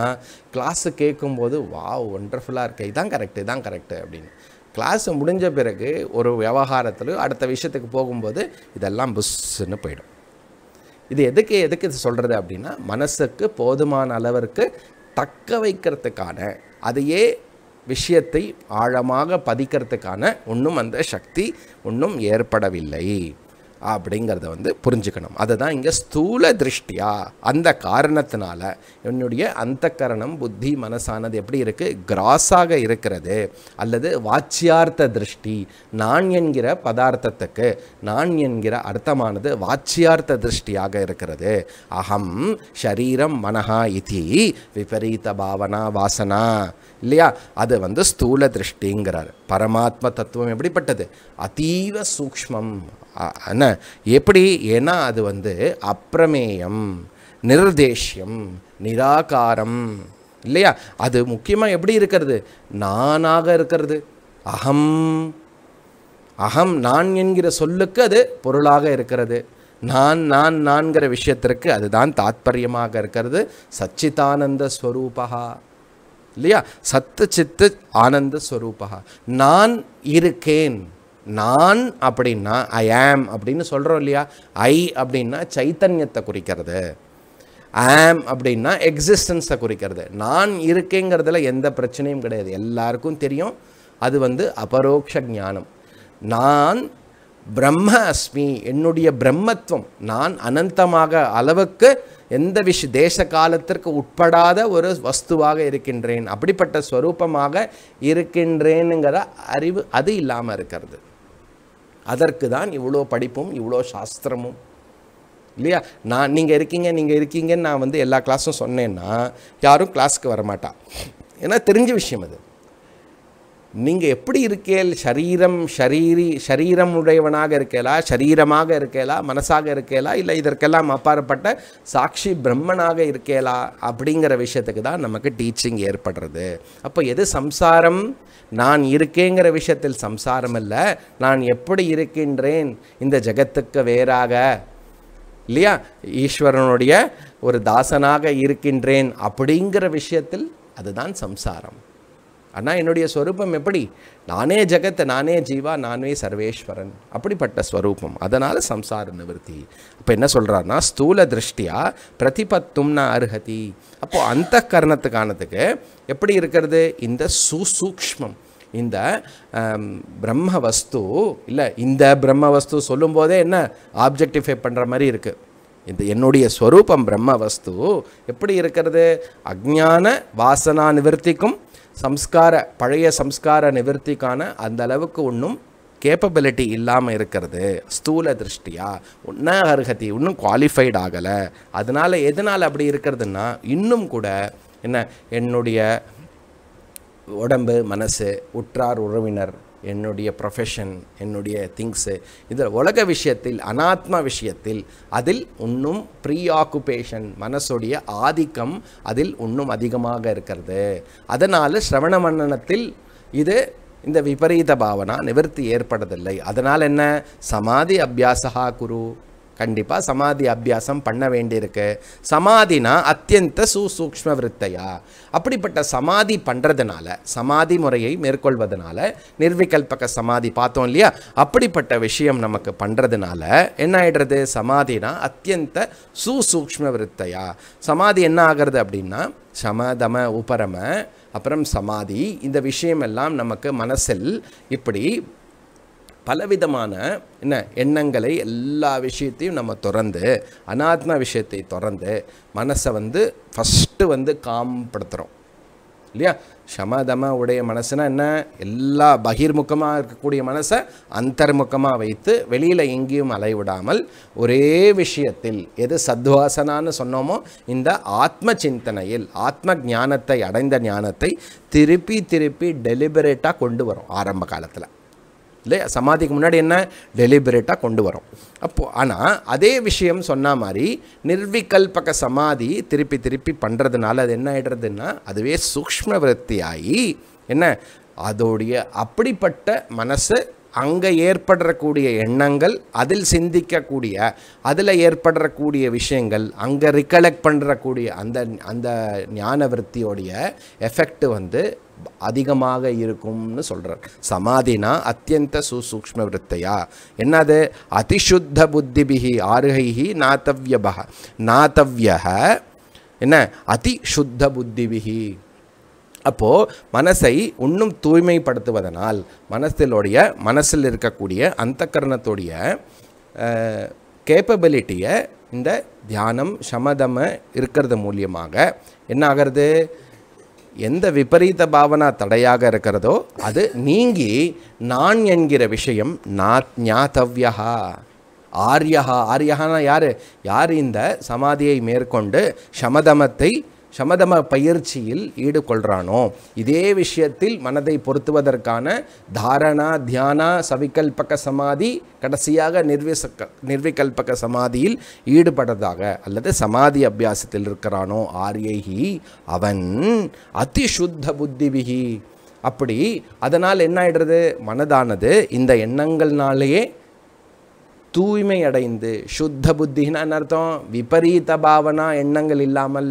கிளாஸு கேட்கும்போது வா ஒண்டர்ஃபுல்லாக இருக்கே இதான் கரெக்டு இதான் கரெக்டு அப்படின்னு கிளாஸு முடிஞ்ச பிறகு ஒரு விவகாரத்தில் அடுத்த விஷயத்துக்கு போகும்போது இதெல்லாம் புஷ்ஷுன்னு போயிடும் இது எதுக்கு எதுக்கு இது சொல்கிறது அப்படின்னா மனசுக்கு போதுமான அளவிற்கு தக்க வைக்கிறதுக்கான அதையே விஷயத்தை ஆழமாக பதிக்கிறதுக்கான ஒன்றும் அந்த சக்தி ஒன்றும் ஏற்படவில்லை அப்படிங்கிறத வந்து புரிஞ்சுக்கணும் அதை தான் இங்கே ஸ்தூல திருஷ்டியா அந்த காரணத்தினால என்னுடைய அந்த கரணம் புத்தி மனசானது எப்படி இருக்குது கிராஸாக இருக்கிறது அல்லது வாச்சியார்த்த திருஷ்டி நான் என்கிற பதார்த்தத்துக்கு நான் என்கிற அர்த்தமானது வாச்சியார்த்த திருஷ்டியாக இருக்கிறது அகம் ஷரீரம் மனஹா இதி விபரீத பாவனா வாசனா இல்லையா அது வந்து ஸ்தூல திருஷ்டிங்கிறார் பரமாத்ம தத்துவம் எப்படிப்பட்டது அதீவ சூக்மம் என்ன எப்படி ஏன்னா அது வந்து அப்பிரமேயம் நிர்தேஷ்யம் நிராகாரம் இல்லையா அது முக்கியமாக எப்படி இருக்கிறது நானாக இருக்கிறது அகம் அகம் நான் என்கிற சொல்லுக்கு அது பொருளாக இருக்கிறது நான் நான் நான்கிற விஷயத்திற்கு அதுதான் தாத்பரியமாக இருக்கிறது சச்சிதானந்த ஸ்வரூபா இல்லையா சத்து சித்து ஆனந்த ஸ்வரூபா நான் இருக்கேன் நான் அப்படின்னா ஐ ஆம் அப்படின்னு சொல்கிறோம் இல்லையா ஐ அப்படின்னா சைத்தன்யத்தை குறிக்கிறது ஆம் அப்படின்னா எக்ஸிஸ்டன்ஸை குறிக்கிறது நான் இருக்கேங்கிறதுல எந்த பிரச்சனையும் கிடையாது எல்லாருக்கும் தெரியும் அது வந்து அபரோக்ஷ ஞானம் நான் பிரம்ம அஸ்மி என்னுடைய பிரம்மத்துவம் நான் அனந்தமாக அளவுக்கு எந்த விஷ தேச காலத்திற்கு உட்படாத ஒரு வஸ்துவாக இருக்கின்றேன் அப்படிப்பட்ட ஸ்வரூபமாக இருக்கின்றேனுங்கிற அறிவு அது இல்லாமல் இருக்கிறது அதற்கு தான் இவ்வளோ படிப்பும் இவ்வளோ சாஸ்திரமும் இல்லையா நான் நீங்கள் இருக்கீங்க நீங்கள் இருக்கீங்கன்னு நான் வந்து எல்லா கிளாஸும் சொன்னேன்னா யாரும் கிளாஸுக்கு வரமாட்டா ஏன்னா தெரிஞ்ச விஷயம் அது நீங்கள் எப்படி இருக்கேல் ஷரீரம் ஷரீரி ஷரீரம் உடையவனாக இருக்கேலா ஷரீரமாக இருக்கேலா மனசாக இருக்கேலா இல்லை இதற்கெல்லாம் அப்பாற்பட்ட சாட்சி பிரம்மனாக இருக்கேலா அப்படிங்கிற விஷயத்துக்கு தான் நமக்கு டீச்சிங் ஏற்படுறது அப்போ எது சம்சாரம் நான் இருக்கேங்கிற விஷயத்தில் சம்சாரம் இல்லை நான் எப்படி இருக்கின்றேன் இந்த ஜகத்துக்கு வேறாக இல்லையா ஈஸ்வரனுடைய ஒரு தாசனாக இருக்கின்றேன் அப்படிங்கிற விஷயத்தில் அதுதான் சம்சாரம் ஆனால் என்னுடைய ஸ்வரூபம் எப்படி நானே ஜெகத்தை நானே ஜீவா நானே சர்வேஸ்வரன் அப்படிப்பட்ட ஸ்வரூபம் அதனால் சம்சார நிவர்த்தி அப்போ என்ன சொல்கிறார்னா ஸ்தூல திருஷ்டியா பிரதிபத்தும்னா அருகதி அப்போது அந்த கர்ணத்துக்கானதுக்கு எப்படி இருக்கிறது இந்த சுசூக்மம் இந்த பிரம்ம வஸ்து இல்லை இந்த பிரம்ம வஸ்து சொல்லும்போதே என்ன ஆப்ஜெக்டிஃபை பண்ணுற மாதிரி இருக்குது இந்த என்னுடைய ஸ்வரூபம் பிரம்ம வஸ்து எப்படி இருக்கிறது அஜான வாசனா நிவர்த்திக்கும் சம்ஸ்கார பழைய சம்ஸ்கார நிவர்த்திக்கான அந்த அளவுக்கு ஒன்றும் கேப்பபிலிட்டி இல்லாமல் இருக்கிறது ஸ்தூல திருஷ்டியாக ஒன்றா அருகதி இன்னும் குவாலிஃபைட் ஆகலை அதனால் எதனால் அப்படி இருக்கிறதுன்னா இன்னும் கூட என்ன என்னுடைய உடம்பு மனசு உற்றார் உறவினர் என்னுடைய ப்ரொஃபஷன் என்னுடைய திங்ஸு இதில் உலக விஷயத்தில் அனாத்மா விஷயத்தில் அதில் இன்னும் ப்ரீ ஆக்குபேஷன் மனசுடைய ஆதிக்கம் அதில் இன்னும் அதிகமாக இருக்கிறது அதனால் ஸ்ரவண மன்னனத்தில் இது இந்த விபரீத பாவனா நிவர்த்தி ஏற்படுதில்லை அதனால் என்ன சமாதி அபியாசகா குரு கண்டிப்பாக சமாதி அபியாசம் பண்ண வேண்டியிருக்கு சமாதினா அத்தியந்த சுசூக்ம விற்த்தையா அப்படிப்பட்ட சமாதி பண்ணுறதுனால சமாதி முறையை மேற்கொள்வதனால நிர்விகல்பக சமாதி பார்த்தோம் இல்லையா அப்படிப்பட்ட விஷயம் நமக்கு பண்ணுறதுனால என்ன ஆகிடுறது சமாதினா அத்தியந்த சுசூக்ம விருத்தையா சமாதி என்ன ஆகிறது அப்படின்னா சமதம உபரம அப்புறம் சமாதி இந்த விஷயம் எல்லாம் நமக்கு மனசில் இப்படி பலவிதமான என்ன எண்ணங்களை எல்லா விஷயத்தையும் நம்ம திறந்து அனாத்மா விஷயத்தை திறந்து மனசை வந்து ஃபஸ்ட்டு வந்து காம்படுத்துகிறோம் இல்லையா சமதம உடைய மனசுனா என்ன எல்லா பகிர்முகமாக இருக்கக்கூடிய மனசை அந்தர்முகமாக வைத்து வெளியில் எங்கேயும் அலைவிடாமல் ஒரே விஷயத்தில் எது சத்வாசனான்னு சொன்னோமோ இந்த ஆத்ம சிந்தனையில் ஆத்ம ஞானத்தை அடைந்த ஞானத்தை திருப்பி திருப்பி டெலிபரேட்டாக கொண்டு வரும் ஆரம்ப காலத்தில் இல்லையா சமாதிக்கு முன்னாடி என்ன டெலிபரேட்டாக கொண்டு வரும் அப்போது ஆனால் அதே விஷயம் சொன்ன மாதிரி நிர்விகல்பக சமாதி திருப்பி திருப்பி பண்ணுறதுனால அது என்ன ஆகிடுறதுன்னா அதுவே சூக்மவருத்தி ஆகி என்ன அதோடைய அப்படிப்பட்ட மனசை அங்கே ஏற்படுறக்கூடிய எண்ணங்கள் அதில் சிந்திக்கக்கூடிய அதில் ஏற்படுறக்கூடிய விஷயங்கள் அங்கே ரிகலெக்ட் பண்ணுறக்கூடிய அந்த அந்த ஞான எஃபெக்ட் வந்து அதிகமாக இருக்கும்னு சொல்கிறார் சமாதினா அத்தியந்த சுசூக்ம விற்த்தையா என்னது அதிசுத்த புத்திபிகி ஆர்ஹைஹி நாத்தவ்யபக நாத்தவ்யக என்ன அதிசுத்த புத்திபிகி அப்போது மனசை இன்னும் தூய்மைப்படுத்துவதனால் மனசிலுடைய மனசில் இருக்கக்கூடிய அந்த கரணத்துடைய கேப்பபிலிட்டியை இந்த தியானம் சமதம இருக்கிறது மூலியமாக என்ன ஆகிறது எந்த விபரீத பாவனா தடையாக இருக்கிறதோ அது நீங்கி நான் என்கிற விஷயம் நா ஞாத்தவ்யா ஆர்யா ஆர்யஹானா யார் யார் இந்த சமாதியை மேற்கொண்டு சமதமத்தை சமதம பயிற்சியில் ஈடுகொள்கிறானோ இதே விஷயத்தில் மனதை பொருத்துவதற்கான தாரணா தியானா சவிகல்பக சமாதி கடைசியாக நிர்விசக்க நிர்விகல்பக சமாதியில் ஈடுபடுறதாக அல்லது சமாதி அபியாசத்தில் இருக்கிறானோ ஆரியேகி அவன் அதிசுத்த புத்திவிகி அப்படி அதனால் என்ன ஆயிடுறது மனதானது இந்த எண்ணங்கள்னாலேயே தூய்மை அடைந்து சுத்த புத்தின்னு அர்த்தம் விபரீத பாவனா எண்ணங்கள் இல்லாமல்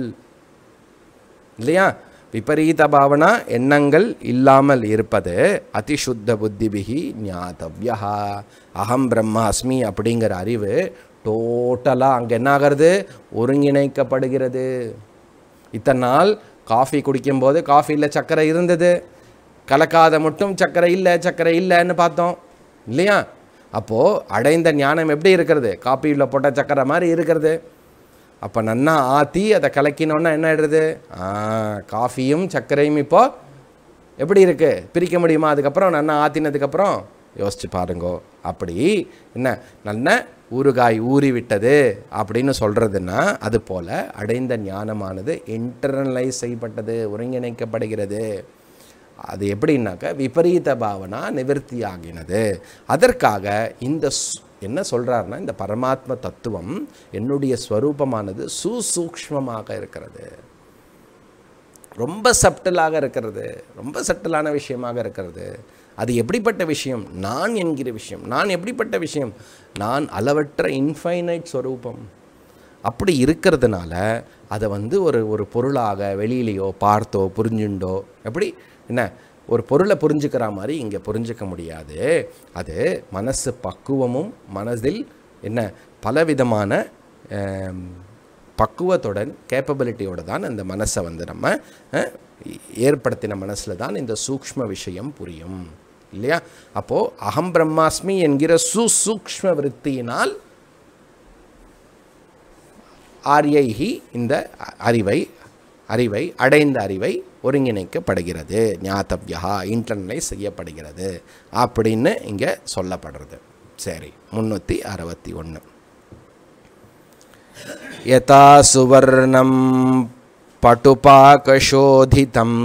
இல்லையா விபரீத பாவனா எண்ணங்கள் இல்லாமல் இருப்பது அதிசுத்த புத்திபிகி ஞாதவ்யா அகம் பிரம்மாஸ்மி அப்படிங்கிற அறிவு டோட்டலாக அங்கே என்ன ஆகிறது ஒருங்கிணைக்கப்படுகிறது இத்தனை நாள் காஃபி குடிக்கும்போது காஃபியில் சர்க்கரை இருந்தது கலக்காத மட்டும் சர்க்கரை இல்லை சர்க்கரை இல்லைன்னு பார்த்தோம் இல்லையா அப்போது அடைந்த ஞானம் எப்படி இருக்கிறது காஃபியில் போட்ட சர்க்கரை மாதிரி இருக்கிறது அப்போ நன்னா ஆற்றி அதை கலக்கினோன்னா என்ன ஆகிடுறது காஃபியும் சர்க்கரையும் இப்போது எப்படி இருக்குது பிரிக்க முடியுமா அதுக்கப்புறம் நன்னா ஆற்றினதுக்கப்புறம் யோசிச்சு பாருங்கோ அப்படி என்ன நல்ல ஊறுகாய் ஊறி விட்டது அப்படின்னு சொல்கிறதுன்னா அது போல் அடைந்த ஞானமானது இன்டர்னலைஸ் செய்யப்பட்டது ஒருங்கிணைக்கப்படுகிறது அது எப்படின்னாக்க விபரீத பாவனா நிவர்த்தி ஆகினது அதற்காக இந்த என்ன சொல்கிறாருன்னா இந்த பரமாத்ம தத்துவம் என்னுடைய ஸ்வரூபமானது சுசூக்மமாக இருக்கிறது ரொம்ப சப்டலாக இருக்கிறது ரொம்ப சட்டலான விஷயமாக இருக்கிறது அது எப்படிப்பட்ட விஷயம் நான் என்கிற விஷயம் நான் எப்படிப்பட்ட விஷயம் நான் அளவற்ற இன்ஃபைனைட் ஸ்வரூபம் அப்படி இருக்கிறதுனால அதை வந்து ஒரு ஒரு பொருளாக வெளியிலையோ பார்த்தோ புரிஞ்சுண்டோ எப்படி என்ன ஒரு பொருளை புரிஞ்சுக்கிற மாதிரி இங்கே புரிஞ்சிக்க முடியாது அது மனசு பக்குவமும் மனதில் என்ன பலவிதமான பக்குவத்துடன் கேப்பபிலிட்டியோடு தான் அந்த மனசை வந்து நம்ம ஏற்படுத்தின மனசில் தான் இந்த சூக்ம விஷயம் புரியும் இல்லையா அப்போது அகம் பிரம்மாஸ்மி என்கிற சுசூக்ம விற்த்தியினால் ஆரியைகி இந்த அறிவை அறிவை அடைந்த அறிவை ஒருங்கிணைக்கப்படுகிறது ஞாத்தவ்யா இன்டர்னலைஸ் செய்யப்படுகிறது அப்படின்னு இங்கே சொல்லப்படுறது சரி முந்நூற்றி அறுபத்தி ஒன்று யதா சுவர்ணம் பட்டுபாகசோதிதம்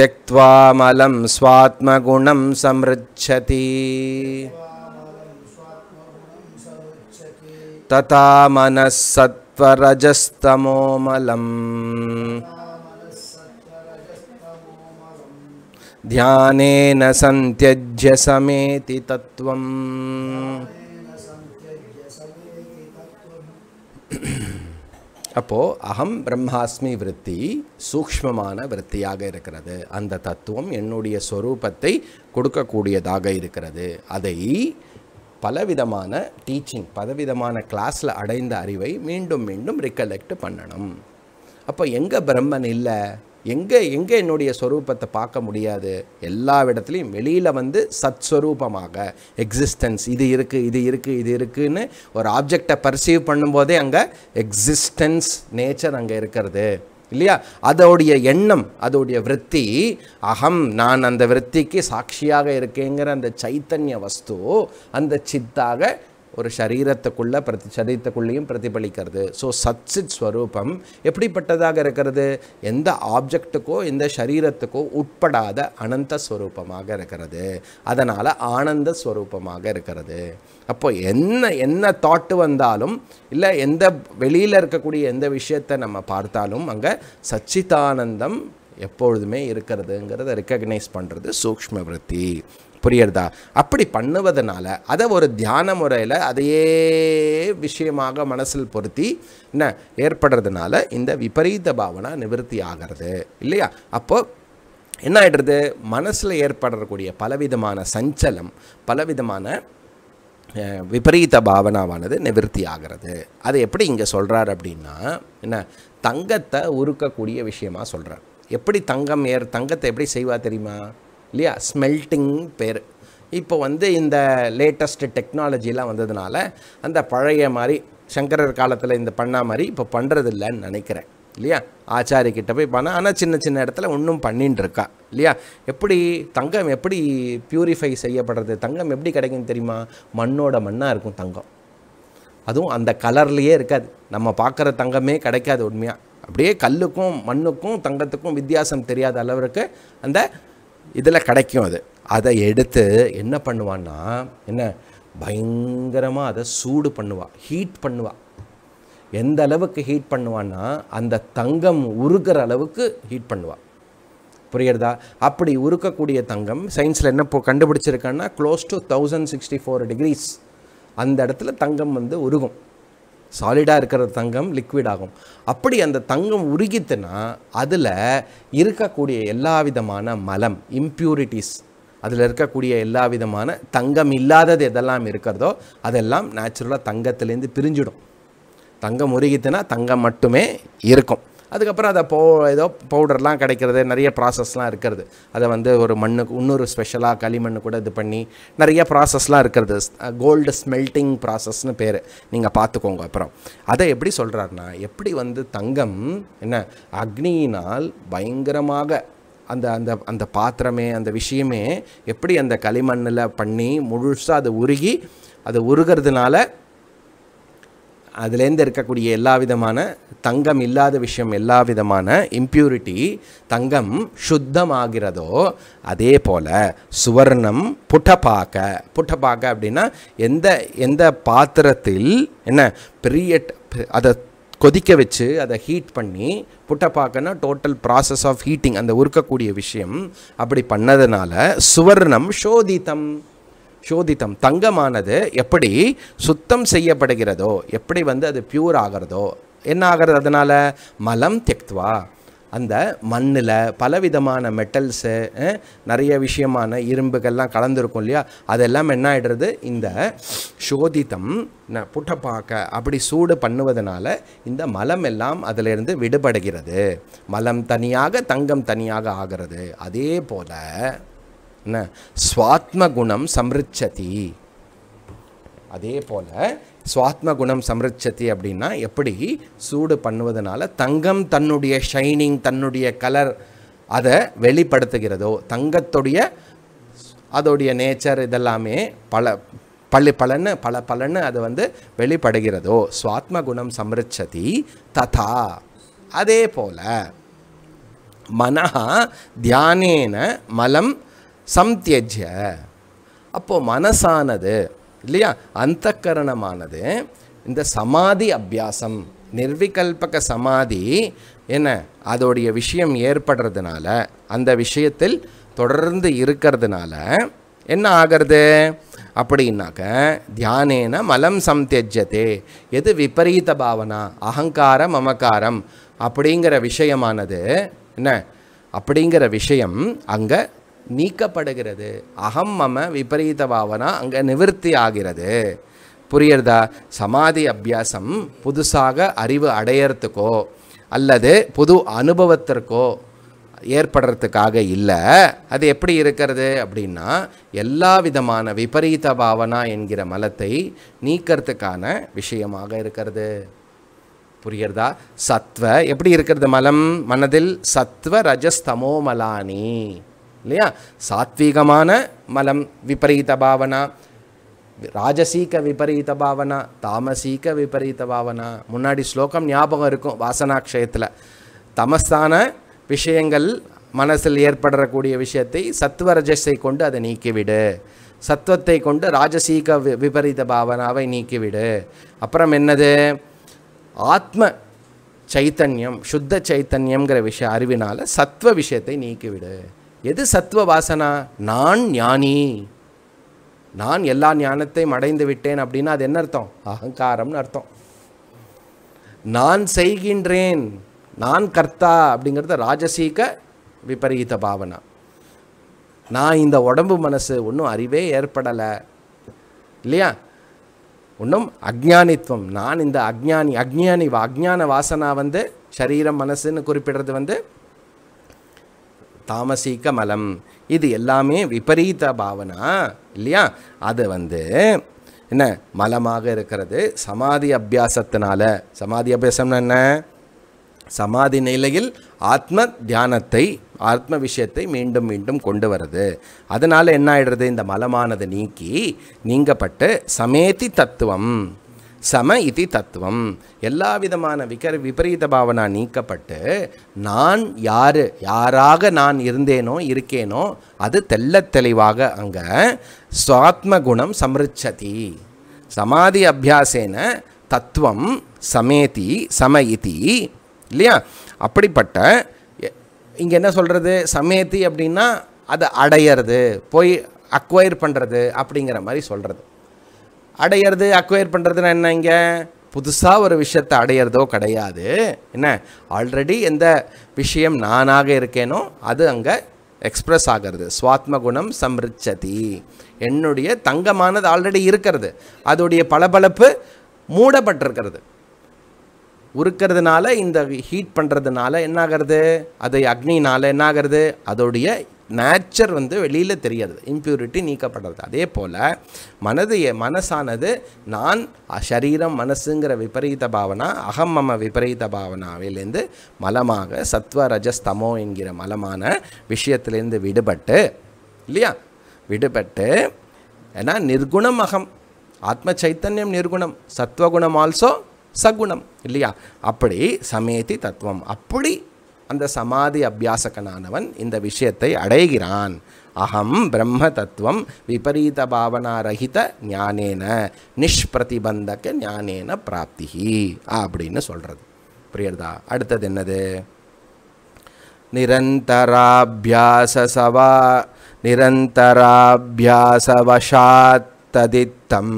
त्यक्त्वामलं स्वात्मगुणं समृच्छति तथा मनः सत् சத்வரஜஸ்தமோமலம் தியானேன சந்தியஜ்ய சமேதி தத்துவம் அப்போது அகம் பிரம்மாஸ்மி விருத்தி சூக்மமான விருத்தியாக இருக்கிறது அந்த தத்துவம் என்னுடைய ஸ்வரூபத்தை கொடுக்கக்கூடியதாக இருக்கிறது அதை பலவிதமான டீச்சிங் பலவிதமான கிளாஸில் அடைந்த அறிவை மீண்டும் மீண்டும் ரிகலெக்ட் பண்ணணும் அப்போ எங்கே பிரம்மன் இல்லை எங்கே எங்கே என்னுடைய ஸ்வரூபத்தை பார்க்க முடியாது எல்லா இடத்துலையும் வெளியில் வந்து ஸ்வரூபமாக எக்ஸிஸ்டன்ஸ் இது இருக்குது இது இருக்குது இது இருக்குதுன்னு ஒரு ஆப்ஜெக்டை பர்சீவ் பண்ணும்போதே அங்கே எக்ஸிஸ்டன்ஸ் நேச்சர் அங்கே இருக்கிறது இல்லையா அதோடைய எண்ணம் அதோடைய விற்பி அகம் நான் அந்த விற்பிக்கு சாட்சியாக இருக்கேங்கிற அந்த சைத்தன்ய வஸ்து அந்த சித்தாக ஒரு சரீரத்துக்குள்ளே பிரதி சரீரத்துக்குள்ளேயும் பிரதிபலிக்கிறது ஸோ சச்சித் ஸ்வரூபம் எப்படிப்பட்டதாக இருக்கிறது எந்த ஆப்ஜெக்ட்டுக்கோ எந்த சரீரத்துக்கோ உட்படாத அனந்த ஸ்வரூபமாக இருக்கிறது அதனால் ஆனந்த ஸ்வரூபமாக இருக்கிறது அப்போ என்ன என்ன தாட்டு வந்தாலும் இல்லை எந்த வெளியில் இருக்கக்கூடிய எந்த விஷயத்தை நம்ம பார்த்தாலும் அங்கே சச்சிதானந்தம் எப்பொழுதுமே இருக்கிறதுங்கிறத ரெக்கக்னைஸ் பண்ணுறது சூக்ம விரத்தி புரியுறதா அப்படி பண்ணுவதனால அதை ஒரு தியான முறையில் அதையே விஷயமாக மனசில் பொருத்தி என்ன ஏற்படுறதுனால இந்த விபரீத பாவனா நிவர்த்தி ஆகிறது இல்லையா அப்போது என்ன ஆகிடுறது மனசில் ஏற்படக்கூடிய பலவிதமான சஞ்சலம் பலவிதமான விபரீத பாவனாவானது நிவர்த்தி ஆகிறது அது எப்படி இங்கே சொல்கிறார் அப்படின்னா என்ன தங்கத்தை உருக்கக்கூடிய விஷயமாக சொல்கிறார் எப்படி தங்கம் ஏர் தங்கத்தை எப்படி செய்வா தெரியுமா இல்லையா ஸ்மெல்ட்டிங் பேர் இப்போ வந்து இந்த லேட்டஸ்ட் டெக்னாலஜிலாம் வந்ததுனால அந்த பழைய மாதிரி சங்கரர் காலத்தில் இந்த பண்ணா மாதிரி இப்போ பண்ணுறது இல்லைன்னு நினைக்கிறேன் இல்லையா ஆச்சாரிக்கிட்ட போய் பண்ணால் ஆனால் சின்ன சின்ன இடத்துல ஒன்றும் பண்ணின்னு இருக்கா இல்லையா எப்படி தங்கம் எப்படி பியூரிஃபை செய்யப்படுறது தங்கம் எப்படி கிடைக்குன்னு தெரியுமா மண்ணோட மண்ணாக இருக்கும் தங்கம் அதுவும் அந்த கலர்லேயே இருக்காது நம்ம பார்க்குற தங்கமே கிடைக்காது உண்மையாக அப்படியே கல்லுக்கும் மண்ணுக்கும் தங்கத்துக்கும் வித்தியாசம் தெரியாத அளவிற்கு அந்த இதில் கிடைக்கும் அது அதை எடுத்து என்ன பண்ணுவான்னா என்ன பயங்கரமாக அதை சூடு பண்ணுவாள் ஹீட் பண்ணுவாள் எந்த அளவுக்கு ஹீட் பண்ணுவான்னா அந்த தங்கம் உருகிற அளவுக்கு ஹீட் பண்ணுவாள் புரியுறதா அப்படி உருக்கக்கூடிய தங்கம் சயின்ஸில் என்ன போ கண்டுபிடிச்சிருக்கான்னா close to thousand sixty four degrees அந்த இடத்துல தங்கம் வந்து உருகும் சாலிடாக இருக்கிற தங்கம் லிக்விட் ஆகும் அப்படி அந்த தங்கம் உருகித்துனா அதில் இருக்கக்கூடிய எல்லா விதமான மலம் இம்ப்யூரிட்டிஸ் அதில் இருக்கக்கூடிய எல்லா விதமான தங்கம் இல்லாதது எதெல்லாம் இருக்கிறதோ அதெல்லாம் நேச்சுரலாக தங்கத்துலேருந்து பிரிஞ்சிடும் தங்கம் உருகித்துனா தங்கம் மட்டுமே இருக்கும் அதுக்கப்புறம் அதை போ ஏதோ பவுடர்லாம் கிடைக்கிறது நிறைய ப்ராசஸ்லாம் இருக்கிறது அதை வந்து ஒரு மண்ணுக்கு இன்னொரு ஸ்பெஷலாக களிமண் கூட இது பண்ணி நிறைய ப்ராசஸ்லாம் இருக்கிறது கோல்டு ஸ்மெல்ட்டிங் ப்ராசஸ்னு பேர் நீங்கள் பார்த்துக்கோங்க அப்புறம் அதை எப்படி சொல்கிறாருன்னா எப்படி வந்து தங்கம் என்ன அக்னியினால் பயங்கரமாக அந்த அந்த அந்த பாத்திரமே அந்த விஷயமே எப்படி அந்த களிமண்ணில் பண்ணி முழுசாக அதை உருகி அதை உருகிறதுனால அதுலேருந்து இருக்கக்கூடிய எல்லா விதமான தங்கம் இல்லாத விஷயம் எல்லா விதமான இம்ப்யூரிட்டி தங்கம் சுத்தமாகிறதோ அதே போல் சுவர்ணம் புட்டப்பாக்க புட்டப்பாக்க அப்படின்னா எந்த எந்த பாத்திரத்தில் என்ன பெரிய அதை கொதிக்க வச்சு அதை ஹீட் பண்ணி புட்டப்பாக்கன்னா டோட்டல் ப்ராசஸ் ஆஃப் ஹீட்டிங் அந்த உருக்கக்கூடிய விஷயம் அப்படி பண்ணதுனால சுவர்ணம் சோதித்தம் சோதித்தம் தங்கமானது எப்படி சுத்தம் செய்யப்படுகிறதோ எப்படி வந்து அது பியூர் ஆகிறதோ என்ன ஆகிறது அதனால் மலம் தெக்துவா அந்த மண்ணில் பலவிதமான மெட்டல்ஸு நிறைய விஷயமான இரும்புகள்லாம் கலந்துருக்கும் இல்லையா அதெல்லாம் என்ன ஆகிடுறது இந்த சோதித்தம் புட்டை புட்டப்பாக்க அப்படி சூடு பண்ணுவதனால இந்த மலம் எல்லாம் அதிலிருந்து விடுபடுகிறது மலம் தனியாக தங்கம் தனியாக ஆகிறது அதே போல் என்ன சுவாத்ம குணம் சம்ரிச்சதி அதே போல் சுவாத்ம குணம் சம்ரிச்சதி அப்படின்னா எப்படி சூடு பண்ணுவதனால தங்கம் தன்னுடைய ஷைனிங் தன்னுடைய கலர் அதை வெளிப்படுத்துகிறதோ தங்கத்துடைய அதோடைய நேச்சர் இதெல்லாமே பல பள்ளி பலன்னு பல பலன்னு அது வந்து வெளிப்படுகிறதோ சுவாத்ம குணம் சம்ரிச்சதி ததா அதே போல மனஹா தியானேன மலம் சம்தியஜ அப்போது மனசானது இல்லையா அந்த கரணமானது இந்த சமாதி அபியாசம் நிர்விகல்பக சமாதி என்ன அதோடைய விஷயம் ஏற்படுறதுனால அந்த விஷயத்தில் தொடர்ந்து இருக்கிறதுனால என்ன ஆகிறது அப்படின்னாக்க தியானேன மலம் சம்தியஜதே எது விபரீத பாவனா அகங்காரம் அமக்காரம் அப்படிங்கிற விஷயமானது என்ன அப்படிங்கிற விஷயம் அங்கே நீக்கப்படுகிறது அகம் மம விபரீத பாவனா அங்கே நிவர்த்தி ஆகிறது புரியறதா சமாதி அபியாசம் புதுசாக அறிவு அடையறதுக்கோ அல்லது புது அனுபவத்திற்கோ ஏற்படுறதுக்காக இல்லை அது எப்படி இருக்கிறது அப்படின்னா எல்லா விதமான விபரீத பாவனா என்கிற மலத்தை நீக்கிறதுக்கான விஷயமாக இருக்கிறது புரியறதா சத்வ எப்படி இருக்கிறது மலம் மனதில் சத்வ ரஜஸ்தமோமலானி இல்லையா சாத்வீகமான மலம் விபரீத பாவனா ராஜசீக விபரீத பாவனா தாமசீக விபரீத பாவனா முன்னாடி ஸ்லோகம் ஞாபகம் இருக்கும் வாசனாக்ஷயத்தில் தமஸ்தான விஷயங்கள் மனசில் ஏற்படக்கூடிய விஷயத்தை சத்வரஜஸை கொண்டு அதை நீக்கிவிடு சத்துவத்தை கொண்டு ராஜசீக விபரீத பாவனாவை நீக்கிவிடு அப்புறம் என்னது ஆத்ம சைத்தன்யம் சுத்த சைத்தன்யம்ங்கிற விஷய அறிவினால் சத்வ விஷயத்தை நீக்கிவிடு எது சத்துவ வாசனா நான் ஞானி நான் எல்லா ஞானத்தையும் அடைந்து விட்டேன் அப்படின்னா அது என்ன அர்த்தம் அகங்காரம்னு அர்த்தம் நான் செய்கின்றேன் நான் கர்த்தா அப்படிங்கிறது ராஜசீக விபரீத பாவனா நான் இந்த உடம்பு மனசு ஒன்றும் அறிவே ஏற்படலை இல்லையா ஒன்றும் அக்ஞானித்வம் நான் இந்த அக்ஞானி அக்ஞானி அக்ஞான வாசனா வந்து சரீரம் மனசுன்னு குறிப்பிடுறது வந்து தாமசிக்க மலம் இது எல்லாமே விபரீத பாவனா இல்லையா அது வந்து என்ன மலமாக இருக்கிறது சமாதி அபியாசத்தினால சமாதி அபியாசம் என்ன சமாதி நிலையில் ஆத்ம தியானத்தை ஆத்ம விஷயத்தை மீண்டும் மீண்டும் கொண்டு வருது அதனால் என்ன ஆகிடுறது இந்த மலமானது நீக்கி நீங்கப்பட்டு சமேதி தத்துவம் சம இதி தத்துவம் எல்லா விதமான விகர் விபரீத பாவனா நீக்கப்பட்டு நான் யார் யாராக நான் இருந்தேனோ இருக்கேனோ அது தெல்ல தெளிவாக அங்கே சுவாத்ம குணம் சமிருச்சதி சமாதி அபியாசேன தத்துவம் சமேதி சம இதி இல்லையா அப்படிப்பட்ட இங்கே என்ன சொல்கிறது சமேதி அப்படின்னா அதை அடையிறது போய் அக்வயர் பண்ணுறது அப்படிங்கிற மாதிரி சொல்கிறது அடையிறது அக்வயர் பண்ணுறதுன்னா என்ன இங்கே புதுசாக ஒரு விஷயத்தை அடையிறதோ கிடையாது என்ன ஆல்ரெடி எந்த விஷயம் நானாக இருக்கேனோ அது அங்கே எக்ஸ்ப்ரெஸ் ஆகிறது சுவாத்ம குணம் சம்ரிச்சதி என்னுடைய தங்கமானது ஆல்ரெடி இருக்கிறது அதோடைய பளபளப்பு மூடப்பட்டிருக்கிறது உருக்கிறதுனால இந்த ஹீட் பண்ணுறதுனால என்னாகிறது அதை அக்னினால் என்னாகிறது அதோடைய நேச்சர் வந்து வெளியில் தெரியாது இம்ப்யூரிட்டி நீக்கப்படுறது அதே போல் மனது மனசானது நான் சரீரம் மனசுங்கிற விபரீத பாவனா அகம் மம விபரீத பாவனாவிலேருந்து மலமாக சத்வ ரஜஸ்தமோ என்கிற மலமான விஷயத்திலேருந்து விடுபட்டு இல்லையா விடுபட்டு ஏன்னா நிர்குணம் அகம் ஆத்ம சைத்தன்யம் நிர்குணம் சத்வகுணம் ஆல்சோ சகுணம் இல்லையா அப்படி சமேதி தத்துவம் அப்படி அந்த சமாதி அபியாசகனானவன் இந்த விஷயத்தை அடைகிறான் அகம் பிரம்ம தத்துவம் விபரீத பாவனா ரஹித ஞானேன நிஷ்பிரதிபந்தக ஞானேன பிராப்திகி அப்படின்னு சொல்கிறது புரியுறதா அடுத்தது என்னது நிரந்தராபியாசவா நிரந்தராபியாசவசாத்ததித்தம்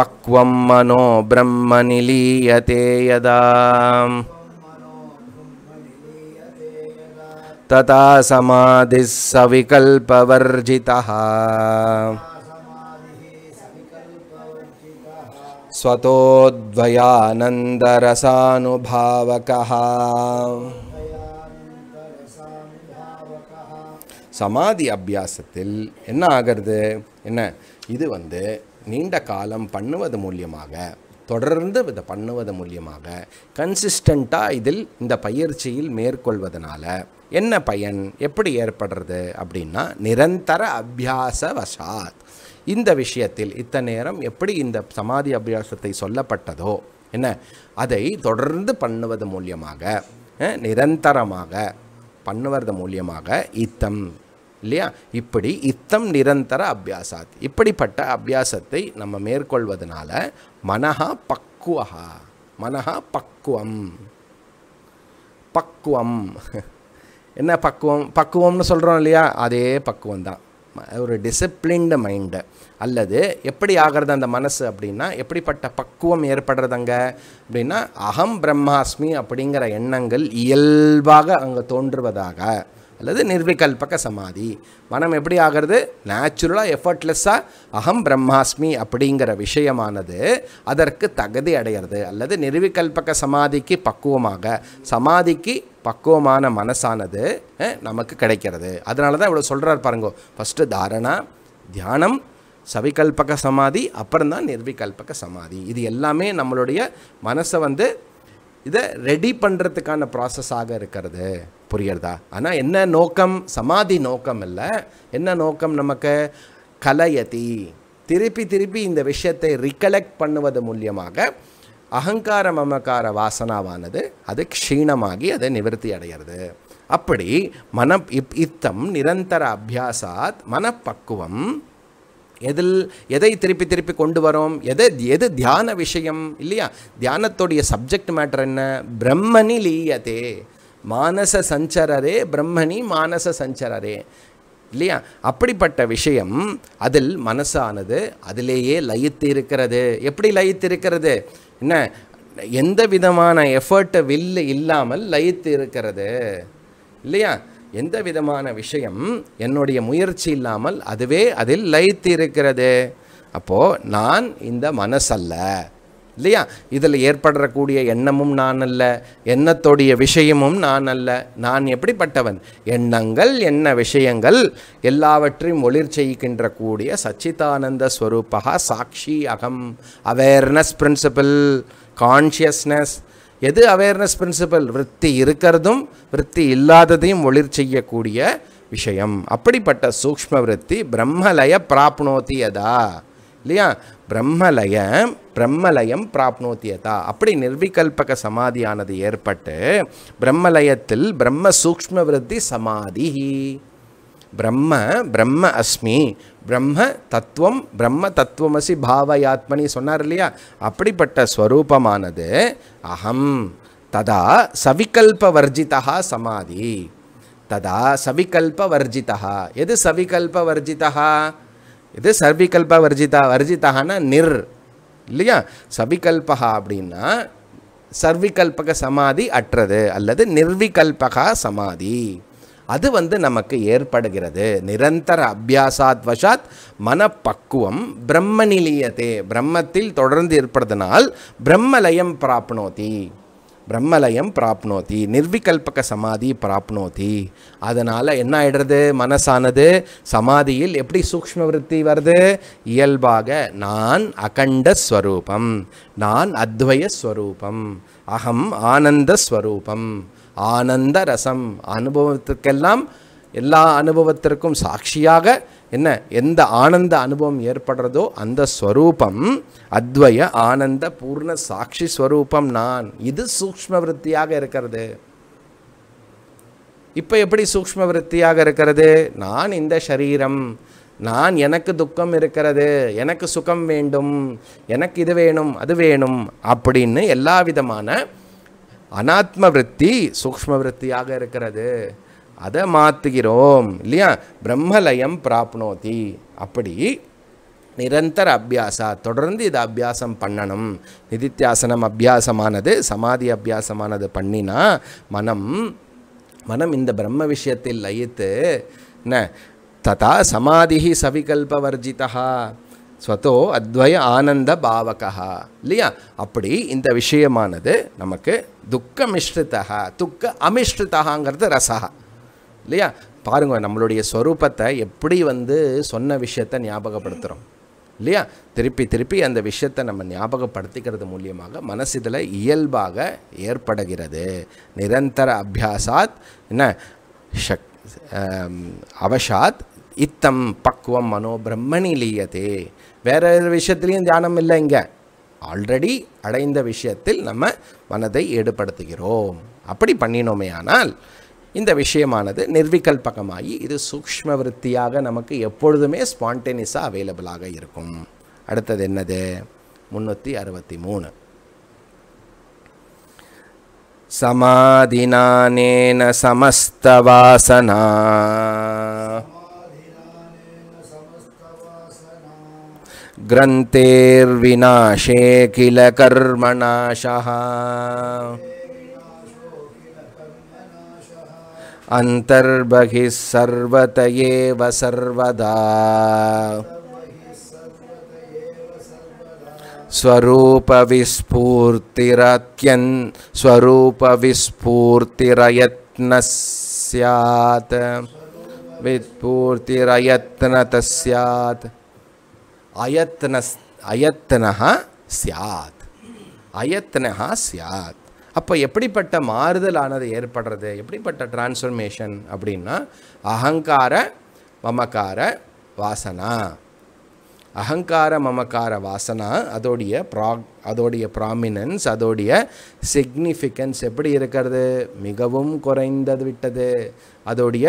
பக்வம் மனோ பிரம்ம நிலீயதே யதா ததா சமாதி சவிகல்பவர்ஜிதா ஸ்வதோத்வயானந்தரசானுபாவகா சமாதி அபியாசத்தில் என்ன ஆகிறது என்ன இது வந்து நீண்ட காலம் பண்ணுவது மூலியமாக தொடர்ந்து இதை பண்ணுவது மூலியமாக கன்சிஸ்டண்ட்டாக இதில் இந்த பயிற்சியில் மேற்கொள்வதனால என்ன பயன் எப்படி ஏற்படுறது அப்படின்னா நிரந்தர அபியாச வசாத் இந்த விஷயத்தில் இத்தனை நேரம் எப்படி இந்த சமாதி அபியாசத்தை சொல்லப்பட்டதோ என்ன அதை தொடர்ந்து பண்ணுவது மூலியமாக நிரந்தரமாக பண்ணுவது மூலியமாக இத்தம் இல்லையா இப்படி இத்தம் நிரந்தர அபியாசாத் இப்படிப்பட்ட அபியாசத்தை நம்ம மேற்கொள்வதனால மனஹா பக்குவஹா மனஹா பக்குவம் பக்குவம் என்ன பக்குவம் பக்குவம்னு சொல்கிறோம் இல்லையா அதே பக்குவம் தான் ஒரு டிசிப்ளின்டு மைண்டு அல்லது எப்படி ஆகிறது அந்த மனசு அப்படின்னா எப்படிப்பட்ட பக்குவம் ஏற்படுறதுங்க அப்படின்னா அகம் பிரம்மாஸ்மி அப்படிங்கிற எண்ணங்கள் இயல்பாக அங்கே தோன்றுவதாக அல்லது நிர்விகல்பக சமாதி மனம் எப்படி ஆகிறது நேச்சுரலாக எஃபர்ட்லெஸ்ஸாக அகம் பிரம்மாஸ்மி அப்படிங்கிற விஷயமானது அதற்கு தகுதி அடைகிறது அல்லது நிர்விகல்பக சமாதிக்கு பக்குவமாக சமாதிக்கு பக்குவமான மனசானது நமக்கு கிடைக்கிறது அதனால தான் இவ்வளோ சொல்கிறார் பாருங்க ஃபஸ்ட்டு தாரணா தியானம் சவிகல்பக சமாதி அப்புறம் தான் நிர்விகல்பக சமாதி இது எல்லாமே நம்மளுடைய மனசை வந்து இதை ரெடி பண்ணுறதுக்கான ப்ராசஸ்ஸாக இருக்கிறது புரியறதா ஆனால் என்ன நோக்கம் சமாதி நோக்கம் இல்லை என்ன நோக்கம் நமக்கு கலையதி திருப்பி திருப்பி இந்த விஷயத்தை ரிகலெக்ட் பண்ணுவது மூலியமாக அகங்கார மமக்கார வாசனாவானது அது க்ஷீணமாகி அதை நிவர்த்தி அடைகிறது அப்படி மன இப் இத்தம் நிரந்தர அபியாசாத் மனப்பக்குவம் எதில் எதை திருப்பி திருப்பி கொண்டு வரோம் எதை எது தியான விஷயம் இல்லையா தியானத்துடைய சப்ஜெக்ட் மேட்டர் என்ன பிரம்மணி லீயதே மானச சஞ்சரரே பிரம்மணி மானச சஞ்சரரே இல்லையா அப்படிப்பட்ட விஷயம் அதில் மனசானது அதிலேயே லயித்து இருக்கிறது எப்படி லயித்து இருக்கிறது என்ன எந்த விதமான எஃபர்ட்டை வில்லு இல்லாமல் லயித்து இருக்கிறது இல்லையா எந்த விதமான விஷயம் என்னுடைய முயற்சி இல்லாமல் அதுவே அதில் லைத்து இருக்கிறது அப்போது நான் இந்த மனசல்ல இல்லையா இதில் ஏற்படக்கூடிய எண்ணமும் நான் அல்ல எண்ணத்தோடைய விஷயமும் நான் அல்ல நான் எப்படிப்பட்டவன் எண்ணங்கள் என்ன விஷயங்கள் எல்லாவற்றையும் ஒளிர் செய்கின்ற கூடிய சச்சிதானந்த ஸ்வரூபா சாட்சி அகம் அவேர்னஸ் பிரின்சிபல் கான்ஷியஸ்னஸ் எது அவேர்னஸ் பிரின்சிபல் விற்பி இருக்கிறதும் விற்பி இல்லாததையும் ஒளிர் செய்யக்கூடிய விஷயம் அப்படிப்பட்ட சூக்ம விற்பி பிரம்மலய பிராப்னோத்தி இல்லையா பிரம்மலய பிரம்மலயம் பிராப்னோத்தியதா அப்படி நிர்விகல்பக சமாதியானது ஏற்பட்டு பிரம்மலயத்தில் பிரம்ம சூக்ம விருத்தி சமாதி பிரம்ம பிரம்ம அஸ்மி பிரம்ம தத்துவம் பிரம்ம தத்துவமசி பாவயாத்மனி சொன்னார் இல்லையா அப்படிப்பட்ட ஸ்வரூபமானது அகம் ததா சவிகல்பவர்ஜிதா சமாதி ததா சவிகல்பவர்ஜிதா எது சவிகல்பவர்ஜிதா எது சர்விகல்பவர்ஜிதா வர்ஜிதான்னா நிர் இல்லையா சவிகல்பகா அப்படின்னா சர்விகல்பக சமாதி அற்றது அல்லது நிர்விகல்பகா சமாதி அது வந்து நமக்கு ஏற்படுகிறது நிரந்தர அபியாசாத் வஷாத் மனப்பக்குவம் பிரம்ம பிரம்மத்தில் தொடர்ந்து ஏற்படுதனால் பிரம்மலயம் பிராப்னோதி பிரம்மலயம் பிராப்னோதி நிர்விகல்பக சமாதி பிராப்னோதி அதனால் என்ன ஆகிடுறது மனசானது சமாதியில் எப்படி சூக்ம விருத்தி வருது இயல்பாக நான் அகண்ட ஸ்வரூபம் நான் அத்வய ஸ்வரூபம் அகம் ஆனந்த ஸ்வரூபம் ஆனந்த ரசம் அனுபவத்துக்கெல்லாம் எல்லா அனுபவத்திற்கும் சாட்சியாக என்ன எந்த ஆனந்த அனுபவம் ஏற்படுறதோ அந்த ஸ்வரூபம் அத்வய ஆனந்த பூர்ண சாட்சி ஸ்வரூபம் நான் இது சூக்ம விருத்தியாக இருக்கிறது இப்போ எப்படி சூக்ம விருத்தியாக இருக்கிறது நான் இந்த சரீரம் நான் எனக்கு துக்கம் இருக்கிறது எனக்கு சுகம் வேண்டும் எனக்கு இது வேணும் அது வேணும் அப்படின்னு எல்லா விதமான அனாத்ம விரத்தி சூக்ம விரத்தியாக இருக்கிறது அதை மாற்றுகிறோம் இல்லையா பிரம்மலயம் பிராப்னோதி அப்படி நிரந்தர அபியாசா தொடர்ந்து இதை அபியாசம் பண்ணணும் நிதித்தியாசனம் அபியாசமானது சமாதி அபியாசமானது பண்ணினா மனம் மனம் இந்த பிரம்ம விஷயத்தில் லயித்து என்ன ததா சமாதி சவிகல்பவர்ஜிதா ஸ்வத்தோ அத்வய ஆனந்த பாவகா இல்லையா அப்படி இந்த விஷயமானது நமக்கு துக்க மிஷ்டிதா துக்க அமிஷ்டிதாங்கிறது ரசா இல்லையா பாருங்க நம்மளுடைய ஸ்வரூபத்தை எப்படி வந்து சொன்ன விஷயத்தை ஞாபகப்படுத்துகிறோம் இல்லையா திருப்பி திருப்பி அந்த விஷயத்தை நம்ம ஞாபகப்படுத்திக்கிறது மூலியமாக இதில் இயல்பாக ஏற்படுகிறது நிரந்தர அபியாசாத் என்ன ஷக் அவஷாத் இத்தம் பக்குவம் மனோ பிரம்மணி லீயதே வேற விஷயத்துலையும் தியானம் இல்லை இங்கே ஆல்ரெடி அடைந்த விஷயத்தில் நம்ம மனதை ஈடுபடுத்துகிறோம் அப்படி பண்ணினோமே ஆனால் இந்த விஷயமானது நிர்விகல்பகமாகி இது சூக்ம விற்த்தியாக நமக்கு எப்பொழுதுமே ஸ்பான்டேனியஸாக அவைலபிளாக இருக்கும் அடுத்தது என்னது முந்நூற்றி அறுபத்தி மூணு சமாதினானேன சமஸ்தவாசனா ग्रन्थेर्विनाशे किल कर्मणाशः अन्तर्बहिः सर्वत एव सर्वदा स्वरूपविस्फूर्तिरत्यन् स्वरूपविस्फूर्तिरयत्नः स्यात् विस्फूर्तिरयत्नतः स्यात् அயத்தன அயத்தனஹா சியாத் அயத்தனஹா சியாத் அப்போ எப்படிப்பட்ட மாறுதலானது ஏற்படுறது எப்படிப்பட்ட டிரான்ஸ்ஃபர்மேஷன் அப்படின்னா அகங்கார மமக்கார வாசனா அகங்கார மமக்கார வாசனா அதோடைய ப்ரா அதோடைய ப்ராமினன்ஸ் அதோடைய சிக்னிஃபிகன்ஸ் எப்படி இருக்கிறது மிகவும் குறைந்தது விட்டது அதோடைய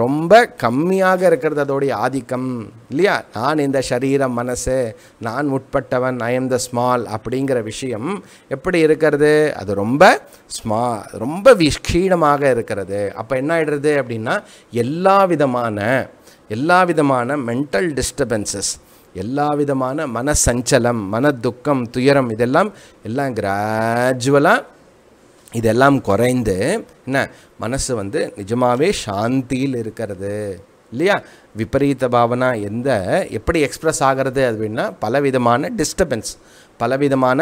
ரொம்ப கம்மியாக இருக்கிறது அதோடைய ஆதிக்கம் இல்லையா நான் இந்த சரீரம் மனசு நான் உட்பட்டவன் ஐ எம் த ஸ்மால் அப்படிங்கிற விஷயம் எப்படி இருக்கிறது அது ரொம்ப ஸ்மா ரொம்ப விஷீணமாக இருக்கிறது அப்போ என்ன ஆகிடுறது அப்படின்னா எல்லா விதமான எல்லா விதமான மென்டல் டிஸ்டர்பன்சஸ் எல்லா விதமான மனசஞ்சலம் மன துக்கம் துயரம் இதெல்லாம் எல்லாம் கிராஜுவலாக இதெல்லாம் குறைந்து என்ன மனசு வந்து நிஜமாகவே சாந்தியில் இருக்கிறது இல்லையா விபரீத பாவனா எந்த எப்படி எக்ஸ்ப்ரெஸ் ஆகிறது அப்படின்னா பலவிதமான டிஸ்டர்பன்ஸ் பலவிதமான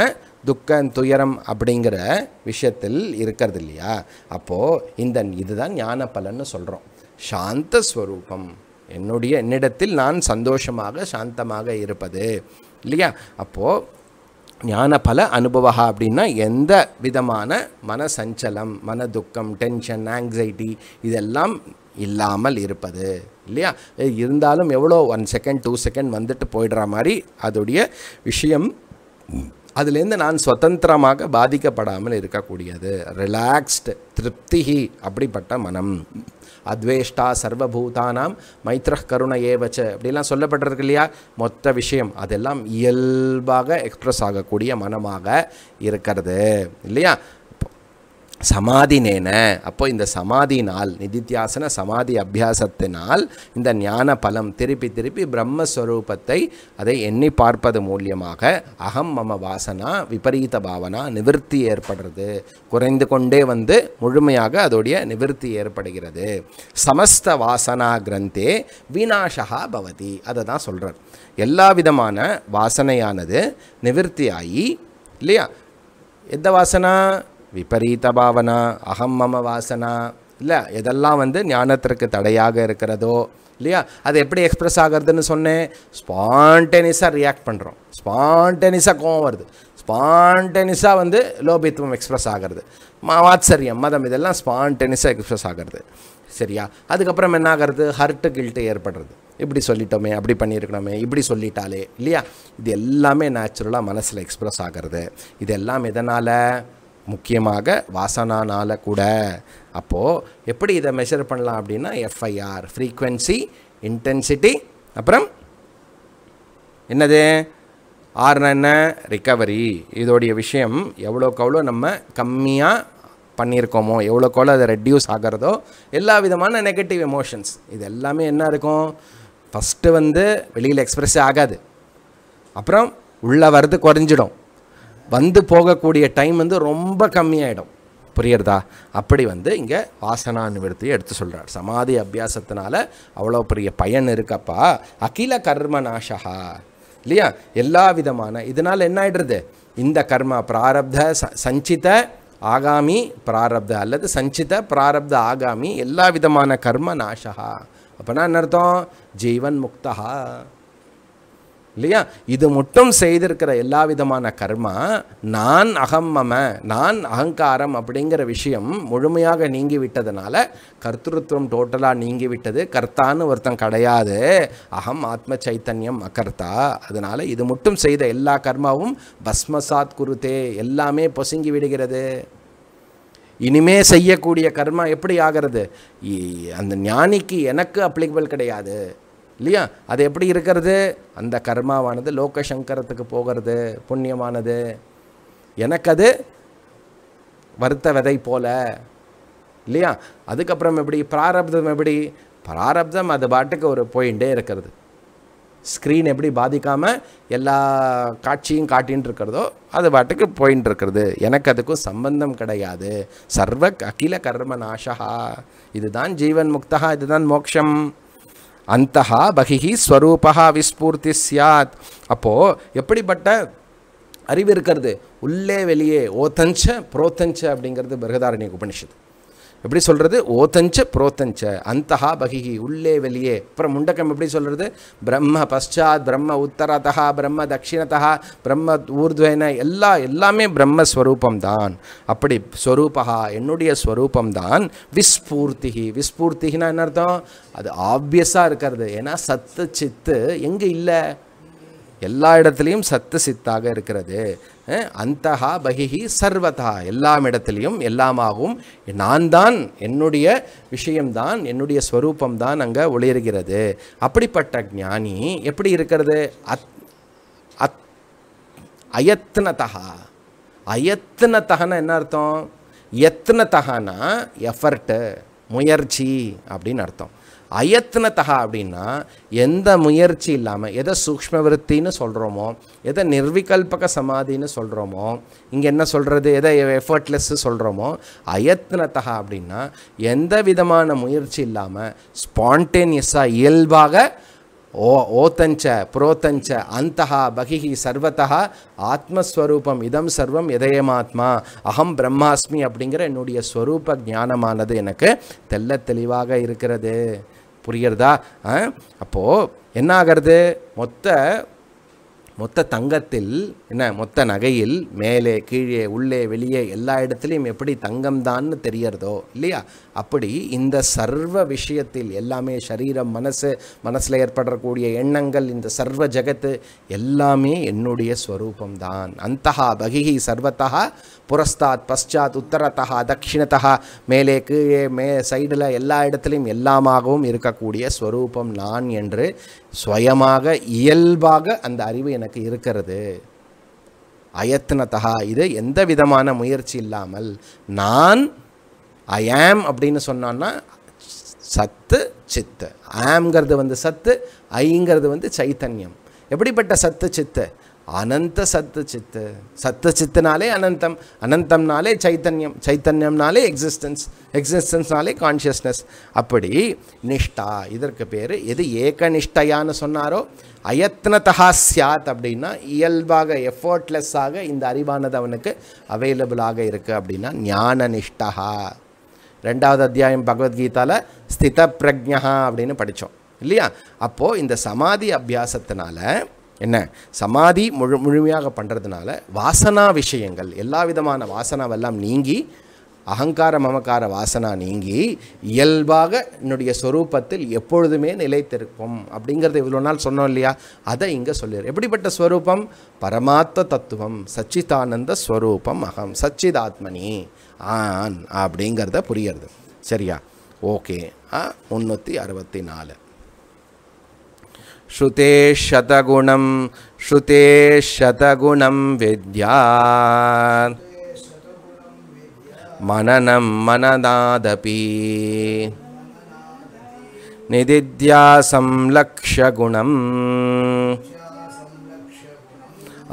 துக்கம் துயரம் அப்படிங்கிற விஷயத்தில் இருக்கிறது இல்லையா அப்போது இந்த இதுதான் ஞான பலன்னு சொல்கிறோம் சாந்த ஸ்வரூபம் என்னுடைய என்னிடத்தில் நான் சந்தோஷமாக சாந்தமாக இருப்பது இல்லையா அப்போது ஞான பல அனுபவா அப்படின்னா எந்த விதமான மன சஞ்சலம் மன துக்கம் டென்ஷன் ஆங்ஸைட்டி இதெல்லாம் இல்லாமல் இருப்பது இல்லையா இருந்தாலும் எவ்வளோ ஒன் செகண்ட் டூ செகண்ட் வந்துட்டு போயிடுற மாதிரி அதோடைய விஷயம் அதுலேருந்து நான் சுதந்திரமாக பாதிக்கப்படாமல் இருக்கக்கூடியது ரிலாக்ஸ்டு திருப்திகி அப்படிப்பட்ட மனம் அத்வேஷ்டா சர்வபூதானாம் மைத்ர கருண ஏவச்ச அப்படிலாம் சொல்லப்பட்டிருக்கு இல்லையா மொத்த விஷயம் அதெல்லாம் இயல்பாக எக்ஸ்ப்ரெஸ் ஆகக்கூடிய மனமாக இருக்கிறது இல்லையா சமாதினேன அப்போ இந்த சமாதினால் நிதித்தியாசன சமாதி அபியாசத்தினால் இந்த ஞான பலம் திருப்பி திருப்பி பிரம்மஸ்வரூபத்தை அதை எண்ணி பார்ப்பது மூலியமாக அகம் மம வாசனா விபரீத பாவனா நிவர்த்தி ஏற்படுறது குறைந்து கொண்டே வந்து முழுமையாக அதோடைய நிவர்த்தி ஏற்படுகிறது சமஸ்த வாசனா கிரந்தே வினாஷகா பவதி அதை தான் சொல்கிறார் எல்லா விதமான வாசனையானது நிவர்த்தியாகி இல்லையா எந்த வாசனா விபரீத பாவனா அகம் மம வாசனா இல்லை எதெல்லாம் வந்து ஞானத்திற்கு தடையாக இருக்கிறதோ இல்லையா அது எப்படி எக்ஸ்ப்ரெஸ் ஆகிறதுன்னு சொன்னேன் ஸ்பான்டேனியஸாக ரியாக்ட் பண்ணுறோம் ஸ்பான்டேனியஸாக கோவம் வருது ஸ்பான்டேனியஸாக வந்து லோபித்துவம் எக்ஸ்ப்ரெஸ் ஆகிறது வாத்சரியம் மதம் இதெல்லாம் ஸ்பான்டேனியஸாக எக்ஸ்ப்ரெஸ் ஆகிறது சரியா அதுக்கப்புறம் என்ன ஆகிறது ஹர்ட்டு கில்ட்டு ஏற்படுறது இப்படி சொல்லிட்டோமே அப்படி பண்ணியிருக்கணுமே இப்படி சொல்லிட்டாலே இல்லையா இது எல்லாமே நேச்சுரலாக மனசில் எக்ஸ்ப்ரெஸ் ஆகிறது இது எல்லாம் எதனால் முக்கியமாக வாசனானால் கூட அப்போது எப்படி இதை மெஷர் பண்ணலாம் அப்படின்னா எஃப்ஐஆர் ஃப்ரீக்வன்சி இன்டென்சிட்டி அப்புறம் என்னது ஆறுனா என்ன ரிக்கவரி இதோடைய விஷயம் எவ்வளோக்கு எவ்வளோ நம்ம கம்மியாக பண்ணியிருக்கோமோ எவ்வளோக்கு எவ்வளோ அதை ரெடியூஸ் ஆகிறதோ எல்லா விதமான நெகட்டிவ் எமோஷன்ஸ் இது எல்லாமே என்ன இருக்கும் ஃபஸ்ட்டு வந்து வெளியில் எக்ஸ்ப்ரெஸ் ஆகாது அப்புறம் உள்ளே வர்றது குறைஞ்சிடும் வந்து போகக்கூடிய டைம் வந்து ரொம்ப கம்மியாயிடும் புரியறதா அப்படி வந்து இங்கே வாசனா நிவர்த்தியை எடுத்து சொல்கிறார் சமாதி அபியாசத்தினால அவ்வளோ பெரிய பயன் இருக்கப்பா அகில கர்ம நாஷா இல்லையா எல்லா விதமான இதனால் என்ன ஆகிடுறது இந்த கர்ம பிராரப்த ச சஞ்சித ஆகாமி பிராரப்த அல்லது சஞ்சித பிராரப்த ஆகாமி எல்லா விதமான கர்ம நாஷா அப்போனா என்ன அர்த்தம் ஜீவன் முக்தகா இல்லையா இது மட்டும் செய்திருக்கிற எல்லா விதமான கர்மா நான் அகம் மம நான் அகங்காரம் அப்படிங்கிற விஷயம் முழுமையாக நீங்கி விட்டதுனால கர்த்திருவம் டோட்டலாக நீங்கி விட்டது கர்த்தான்னு ஒருத்தன் கிடையாது அகம் ஆத்ம சைத்தன்யம் அகர்த்தா அதனால் இது மட்டும் செய்த எல்லா கர்மாவும் பஸ்மசாத் குருத்தே எல்லாமே பொசுங்கி விடுகிறது இனிமே செய்யக்கூடிய கர்மா எப்படி ஆகிறது அந்த ஞானிக்கு எனக்கு அப்ளிகபிள் கிடையாது இல்லையா அது எப்படி இருக்கிறது அந்த கர்மாவானது லோகசங்கரத்துக்கு போகிறது புண்ணியமானது எனக்கு அது வருத்த விதை போல இல்லையா அதுக்கப்புறம் எப்படி பிராரப்தம் எப்படி பிராரப்தம் அது பாட்டுக்கு ஒரு போயிட்டே இருக்கிறது ஸ்க்ரீன் எப்படி பாதிக்காமல் எல்லா காட்சியும் காட்டின்னு இருக்கிறதோ அது பாட்டுக்கு போயின்னு இருக்கிறது எனக்கு அதுக்கும் சம்பந்தம் கிடையாது சர்வ அகில கர்ம நாஷகா இதுதான் ஜீவன் முக்தா இதுதான் மோக்ஷம் அந்த பகிஹி ஸ்வரூபா விஸ்பூர்த்தி சியாத் அப்போது எப்படிப்பட்ட அறிவு இருக்கிறது உள்ளே வெளியே ஓத்தஞ்ச புரோத்தஞ்ச அப்படிங்கிறது பிரகதாரணிய உபனிஷத்து எப்படி சொல்கிறது ஓத்தஞ்ச புரோத்தஞ்ச அந்தஹா பகிஹி உள்ளே வெளியே அப்புறம் முண்டக்கம் எப்படி சொல்கிறது பிரம்ம பஷாத் பிரம்ம உத்தரதா பிரம்ம தட்சிணதா பிரம்ம ஊர்துவன எல்லா எல்லாமே பிரம்மஸ்வரூபம் தான் அப்படி ஸ்வரூபா என்னுடைய ஸ்வரூபம்தான் தான் விஸ்பூர்த்திகி விஸ்பூர்த்திகினா என்ன அர்த்தம் அது ஆப்வியஸாக இருக்கிறது ஏன்னா சத்து சித்து எங்கே இல்லை எல்லா இடத்துலையும் சத்து சித்தாக இருக்கிறது அந்தகா பகிஹி சர்வதா எல்லாம் இடத்துலையும் எல்லாமாகவும் நான் தான் என்னுடைய விஷயம்தான் என்னுடைய ஸ்வரூபம் தான் அங்கே ஒளிர்கிறது அப்படிப்பட்ட ஞானி எப்படி இருக்கிறது அத் அத் அயத்னதகா அயத்னதகனா என்ன அர்த்தம் எத்னதகனா எஃபர்ட்டு முயற்சி அப்படின்னு அர்த்தம் அயத்னத்தகா அப்படின்னா எந்த முயற்சி இல்லாமல் எதை சூக்ம விற்த்தின்னு சொல்கிறோமோ எதை நிர்விகல்பக சமாதின்னு சொல்கிறோமோ இங்கே என்ன சொல்கிறது எதை எஃபர்ட்லெஸ்ஸு சொல்கிறோமோ அயத்னத்தகா அப்படின்னா எந்த விதமான முயற்சி இல்லாமல் ஸ்பான்டேனியஸாக இயல்பாக ஓ ஓத்தஞ்ச புரோத்தஞ்ச அந்தகா பகிஹி சர்வத்தா ஆத்மஸ்வரூபம் இதம் சர்வம் இதயமாத்மா அகம் பிரம்மாஸ்மி அப்படிங்கிற என்னுடைய ஸ்வரூப ஞானமானது எனக்கு தெல்ல தெளிவாக இருக்கிறது புரிகிறதா அப்போது என்ன ஆகிறது மொத்த மொத்த தங்கத்தில் என்ன மொத்த நகையில் மேலே கீழே உள்ளே வெளியே எல்லா இடத்துலையும் எப்படி தங்கம் தான்னு தெரியறதோ இல்லையா அப்படி இந்த சர்வ விஷயத்தில் எல்லாமே சரீரம் மனசு மனசில் ஏற்படக்கூடிய எண்ணங்கள் இந்த சர்வ ஜகத்து எல்லாமே என்னுடைய ஸ்வரூபம்தான் அந்த பகிஹி சர்வத்தா புரஸ்தாத் பశ్చాத் உத்தரத்தா தட்சிணத்தா மேலே கீழே மே சைடில் எல்லா இடத்துலையும் எல்லாமாகவும் இருக்கக்கூடிய ஸ்வரூபம் நான் என்று சுயமாக இயல்பாக அந்த அறிவு எனக்கு இருக்கிறது அயத்னத்தகா இது எந்த விதமான முயற்சி இல்லாமல் நான் ஐ ஆம் அப்படின்னு சொன்னான்னா சத்து சித்து ஆம்ங்கிறது வந்து சத்து ஐங்கிறது வந்து சைத்தன்யம் எப்படிப்பட்ட சத்து சித்து அனந்த சத்து சித்து சத்து சித்துனாலே அனந்தம் அனந்தம்னாலே சைத்தன்யம் சைத்தன்யம்னாலே எக்ஸிஸ்டன்ஸ் எக்ஸிஸ்டன்ஸ்னாலே கான்ஷியஸ்னஸ் அப்படி நிஷ்டா இதற்கு பேர் எது நிஷ்டையான்னு சொன்னாரோ அயத்னதா சியாத் அப்படின்னா இயல்பாக எஃபர்ட்லெஸ்ஸாக இந்த அறிவானது அவனுக்கு அவைலபிளாக இருக்குது அப்படின்னா ஞான நிஷ்டகா ரெண்டாவது அத்தியாயம் பகவத்கீதாவில் ஸ்தித பிரஜா அப்படின்னு படித்தோம் இல்லையா அப்போது இந்த சமாதி அபியாசத்தினால என்ன சமாதி முழு முழுமையாக பண்ணுறதுனால வாசனா விஷயங்கள் எல்லா விதமான வாசனாவெல்லாம் நீங்கி அகங்கார மமக்கார வாசனா நீங்கி இயல்பாக என்னுடைய ஸ்வரூபத்தில் எப்பொழுதுமே நிலைத்திருக்கும் அப்படிங்கிறத இவ்வளோ நாள் சொன்னோம் இல்லையா அதை இங்கே சொல்லிடு எப்படிப்பட்ட ஸ்வரூபம் பரமாத்ம தத்துவம் சச்சிதானந்த ஸ்வரூபம் அகம் சச்சிதாத்மனி ஆன் அப்படிங்கிறத புரியுறது சரியா ஓகே முந்நூற்றி அறுபத்தி நாலு ஸ்ருதே சதகுணம் ஸ்ருதே சதகுணம் வித்யா மனநம் மனதாதபி நிதித்யாசம் லக்ஷகுணம்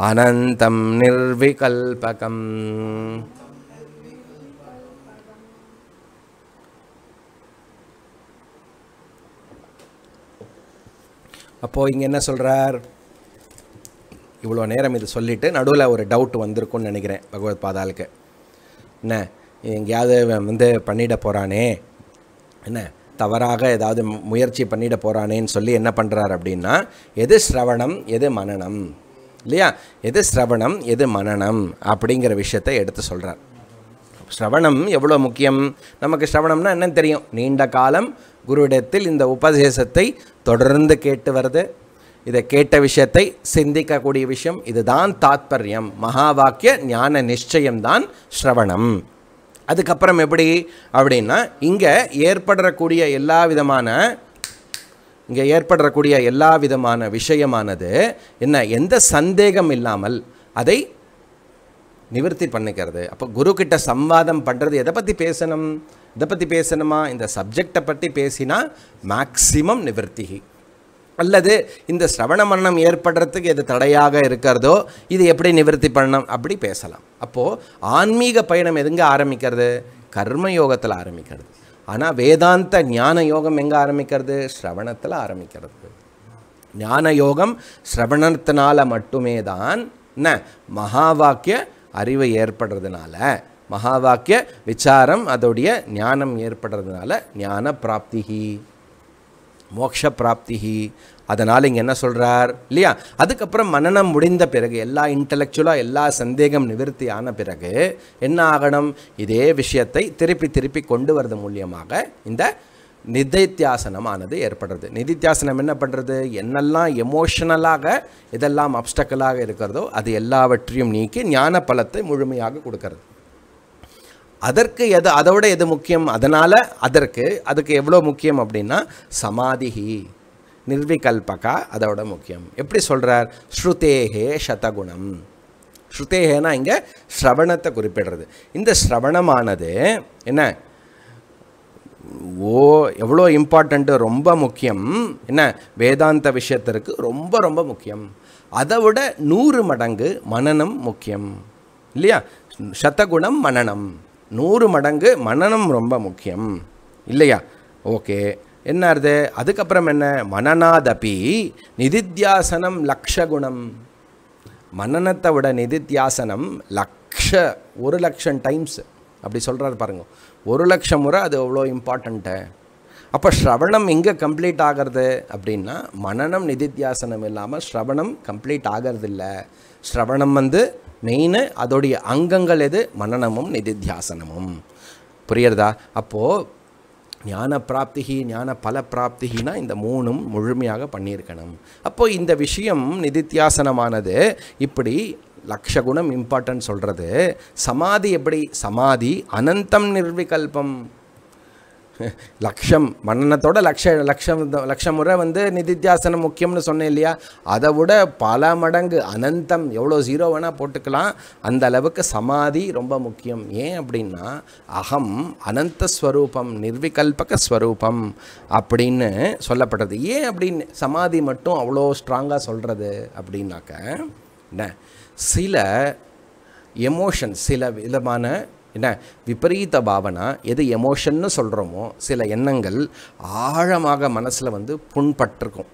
अनन्तं निर्विकल्पकम् அப்போது இங்கே என்ன சொல்கிறார் இவ்வளோ நேரம் இது சொல்லிவிட்டு நடுவில் ஒரு டவுட் வந்திருக்கும்னு நினைக்கிறேன் பகவத் பாதாளுக்கு என்ன எங்கேயாவது வந்து பண்ணிட போகிறானே என்ன தவறாக ஏதாவது முயற்சி பண்ணிட போகிறானேன்னு சொல்லி என்ன பண்ணுறார் அப்படின்னா எது ஸ்ரவணம் எது மனநம் இல்லையா எது ஸ்ரவணம் எது மனநம் அப்படிங்கிற விஷயத்தை எடுத்து சொல்கிறார் ஸ்ரவணம் எவ்வளோ முக்கியம் நமக்கு சிரவணம்னா என்னன்னு தெரியும் நீண்ட காலம் குருவிடத்தில் இந்த உபதேசத்தை தொடர்ந்து கேட்டு வருது இதை கேட்ட விஷயத்தை சிந்திக்கக்கூடிய விஷயம் இதுதான் தாத்பரியம் மகா வாக்கிய ஞான நிச்சயம்தான் ஸ்ரவணம் அதுக்கப்புறம் எப்படி அப்படின்னா இங்கே ஏற்படக்கூடிய எல்லா விதமான இங்கே ஏற்படக்கூடிய எல்லா விதமான விஷயமானது என்ன எந்த சந்தேகம் இல்லாமல் அதை நிவர்த்தி பண்ணிக்கிறது அப்போ குருக்கிட்ட சம்வாதம் பண்ணுறது எதை பற்றி பேசணும் இதை பற்றி பேசணுமா இந்த சப்ஜெக்டை பற்றி பேசினா மேக்சிமம் நிவர்த்தி அல்லது இந்த சிரவண மரணம் ஏற்படுறதுக்கு எது தடையாக இருக்கிறதோ இது எப்படி நிவர்த்தி பண்ணணும் அப்படி பேசலாம் அப்போது ஆன்மீக பயணம் எதுங்க ஆரம்பிக்கிறது கர்மயோகத்தில் ஆரம்பிக்கிறது ஆனால் வேதாந்த ஞான யோகம் எங்கே ஆரம்பிக்கிறது ஸ்ரவணத்தில் ஆரம்பிக்கிறது ஞான யோகம் ஸ்ரவணத்தினால மட்டுமே தான் என்ன வாக்கிய அறிவு ஏற்படுறதுனால மகா வாக்கிய விசாரம் அதோடைய ஞானம் ஏற்படுறதுனால ஞான பிராப்திகி மோக்ஷ பிராப்திகி அதனால் இங்கே என்ன சொல்கிறார் இல்லையா அதுக்கப்புறம் மனநம் முடிந்த பிறகு எல்லா இன்டலெக்சுவலாக எல்லா சந்தேகம் நிவர்த்தி ஆன பிறகு என்ன ஆகணும் இதே விஷயத்தை திருப்பி திருப்பி கொண்டு வரது மூலியமாக இந்த நிதித்தியாசனமானது ஏற்படுறது நிதித்தியாசனம் என்ன பண்ணுறது என்னெல்லாம் எமோஷனலாக இதெல்லாம் அப்டக்கலாக இருக்கிறதோ அது எல்லாவற்றையும் நீக்கி ஞான பலத்தை முழுமையாக கொடுக்கறது அதற்கு எது அதை விட எது முக்கியம் அதனால் அதற்கு அதுக்கு எவ்வளோ முக்கியம் அப்படின்னா சமாதிஹி நிர்விகல்பகா அதோட முக்கியம் எப்படி சொல்கிறார் ஸ்ருதேகே சதகுணம் ஸ்ருதேகேனா இங்கே ஸ்ரவணத்தை குறிப்பிடுறது இந்த ஸ்ரவணமானது என்ன ஓ எவ்வளோ இம்பார்ட்டண்ட்டு ரொம்ப முக்கியம் என்ன வேதாந்த விஷயத்திற்கு ரொம்ப ரொம்ப முக்கியம் அதை விட நூறு மடங்கு மனநம் முக்கியம் இல்லையா சத்தகுணம் மனநம் நூறு மடங்கு மனநம் ரொம்ப முக்கியம் இல்லையா ஓகே என்ன அதுக்கப்புறம் என்ன மனநாதபி நிதித்தியாசனம் லக்ஷகுணம் மனநத்தை விட நிதித்தியாசனம் லக்ஷ ஒரு லட்சம் டைம்ஸ் அப்படி சொல்கிறாரு பாருங்க ஒரு லட்சம் முறை அது எவ்வளோ இம்பார்ட்டண்ட்டு அப்போ ஸ்ரவணம் எங்கே கம்ப்ளீட் ஆகிறது அப்படின்னா மனநம் நிதித்தியாசனம் இல்லாமல் ஸ்ரவணம் கம்ப்ளீட் இல்லை ஸ்ரவணம் வந்து மெயினு அதோடைய அங்கங்கள் எது மனநமும் நிதித்தியாசனமும் புரியுறதா அப்போது ஞான பிராப்திகி ஞான பல பிராப்திகினா இந்த மூணும் முழுமையாக பண்ணியிருக்கணும் அப்போது இந்த விஷயம் நிதித்தியாசனமானது இப்படி லக்ஷகுணம் இம்பார்ட்டன்ட் சொல்கிறது சமாதி எப்படி சமாதி அனந்தம் நிர்விகல்பம் லக்ஷம் மன்னனத்தோட லக்ஷ லக்ஷம் லக்ஷம் முறை வந்து நிதித்தியாசனம் முக்கியம்னு சொன்னேன் இல்லையா அதை விட பல மடங்கு அனந்தம் எவ்வளோ ஜீரோ வேணால் போட்டுக்கலாம் அந்த அளவுக்கு சமாதி ரொம்ப முக்கியம் ஏன் அப்படின்னா அகம் அனந்த ஸ்வரூபம் நிர்விகல்பக ஸ்வரூபம் அப்படின்னு சொல்லப்படுறது ஏன் அப்படின்னு சமாதி மட்டும் அவ்வளோ ஸ்ட்ராங்காக சொல்கிறது அப்படின்னாக்க என்ன சில எமோஷன் சில விதமான என்ன விபரீத பாவனா எது எமோஷன்னு சொல்கிறோமோ சில எண்ணங்கள் ஆழமாக மனசில் வந்து புண்பட்டிருக்கும்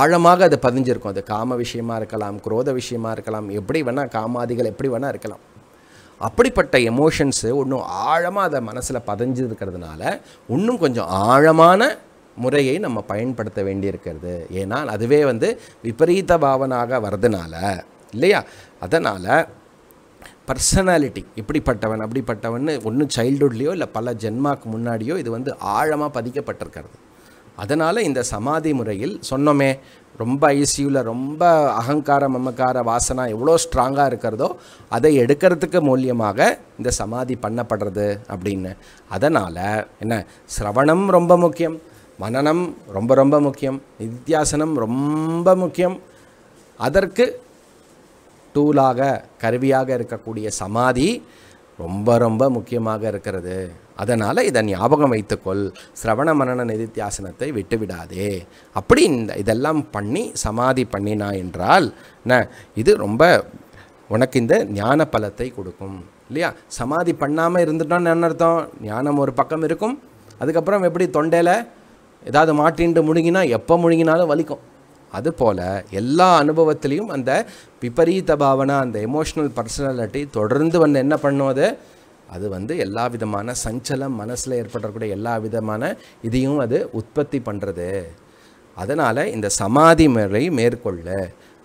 ஆழமாக அது பதிஞ்சிருக்கும் அது காம விஷயமாக இருக்கலாம் குரோத விஷயமாக இருக்கலாம் எப்படி வேணால் காமாதிகள் எப்படி வேணால் இருக்கலாம் அப்படிப்பட்ட எமோஷன்ஸு ஒன்றும் ஆழமாக அதை மனசில் பதிஞ்சிருக்கிறதுனால இன்னும் கொஞ்சம் ஆழமான முறையை நம்ம பயன்படுத்த வேண்டியிருக்கிறது ஏன்னால் அதுவே வந்து விபரீத பாவனாக வர்றதுனால இல்லையா அதனால் பர்சனாலிட்டி இப்படிப்பட்டவன் அப்படிப்பட்டவன் ஒன்றும் சைல்டுஹுட்லேயோ இல்லை பல ஜென்மாக்கு முன்னாடியோ இது வந்து ஆழமாக பதிக்கப்பட்டிருக்கிறது அதனால் இந்த சமாதி முறையில் சொன்னோமே ரொம்ப ஐசியூவில் ரொம்ப அகங்கார மமக்கார வாசனா எவ்வளோ ஸ்ட்ராங்காக இருக்கிறதோ அதை எடுக்கிறதுக்கு மூலியமாக இந்த சமாதி பண்ணப்படுறது அப்படின்னு அதனால் என்ன சிரவணம் ரொம்ப முக்கியம் மனநம் ரொம்ப ரொம்ப முக்கியம் நித்தியாசனம் ரொம்ப முக்கியம் அதற்கு டூலாக கருவியாக இருக்கக்கூடிய சமாதி ரொம்ப ரொம்ப முக்கியமாக இருக்கிறது அதனால் இதை ஞாபகம் வைத்துக்கொள் சிரவண மரண நிதித்தியாசனத்தை விட்டுவிடாதே அப்படி இந்த இதெல்லாம் பண்ணி சமாதி பண்ணினா என்றால் ந இது ரொம்ப உனக்கு இந்த ஞான பலத்தை கொடுக்கும் இல்லையா சமாதி பண்ணாமல் இருந்துட்டோன்னு என்ன அர்த்தம் ஞானம் ஒரு பக்கம் இருக்கும் அதுக்கப்புறம் எப்படி தொண்டையில் ஏதாவது மாட்டின்ட்டு முழுங்கினா எப்போ முழுங்கினாலும் வலிக்கும் அதுபோல் எல்லா அனுபவத்திலையும் அந்த விபரீத பாவனை அந்த எமோஷ்னல் பர்சனாலிட்டி தொடர்ந்து வந்து என்ன பண்ணுவது அது வந்து எல்லா விதமான சஞ்சலம் மனசில் ஏற்படக்கூடிய எல்லா விதமான இதையும் அது உற்பத்தி பண்ணுறது அதனால் இந்த சமாதி முறை மேற்கொள்ள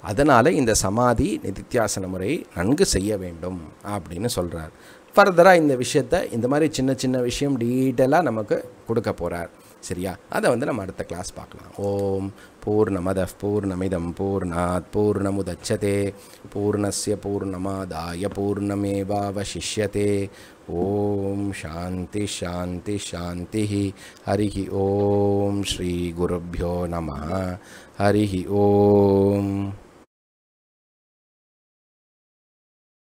அதனால் இந்த சமாதி நிதித்தியாசன முறை நன்கு செய்ய வேண்டும் அப்படின்னு சொல்கிறார் ஃபர்தராக இந்த விஷயத்தை இந்த மாதிரி சின்ன சின்ன விஷயம் டீட்டெயிலாக நமக்கு கொடுக்க போகிறார் சரியா அதை வந்து நம்ம அடுத்த கிளாஸ் பார்க்கலாம் ஓம் पूर्णमदः पूर्णमिदं पूर्णात् पूर्णमुदच्छते पूर्णस्य पूर्णमादाय पूर्णमेवावशिष्यते ॐ शान्तिशान्तिशान्तिः हरिः ॐ श्रीगुरुभ्यो नमः हरिः ॐ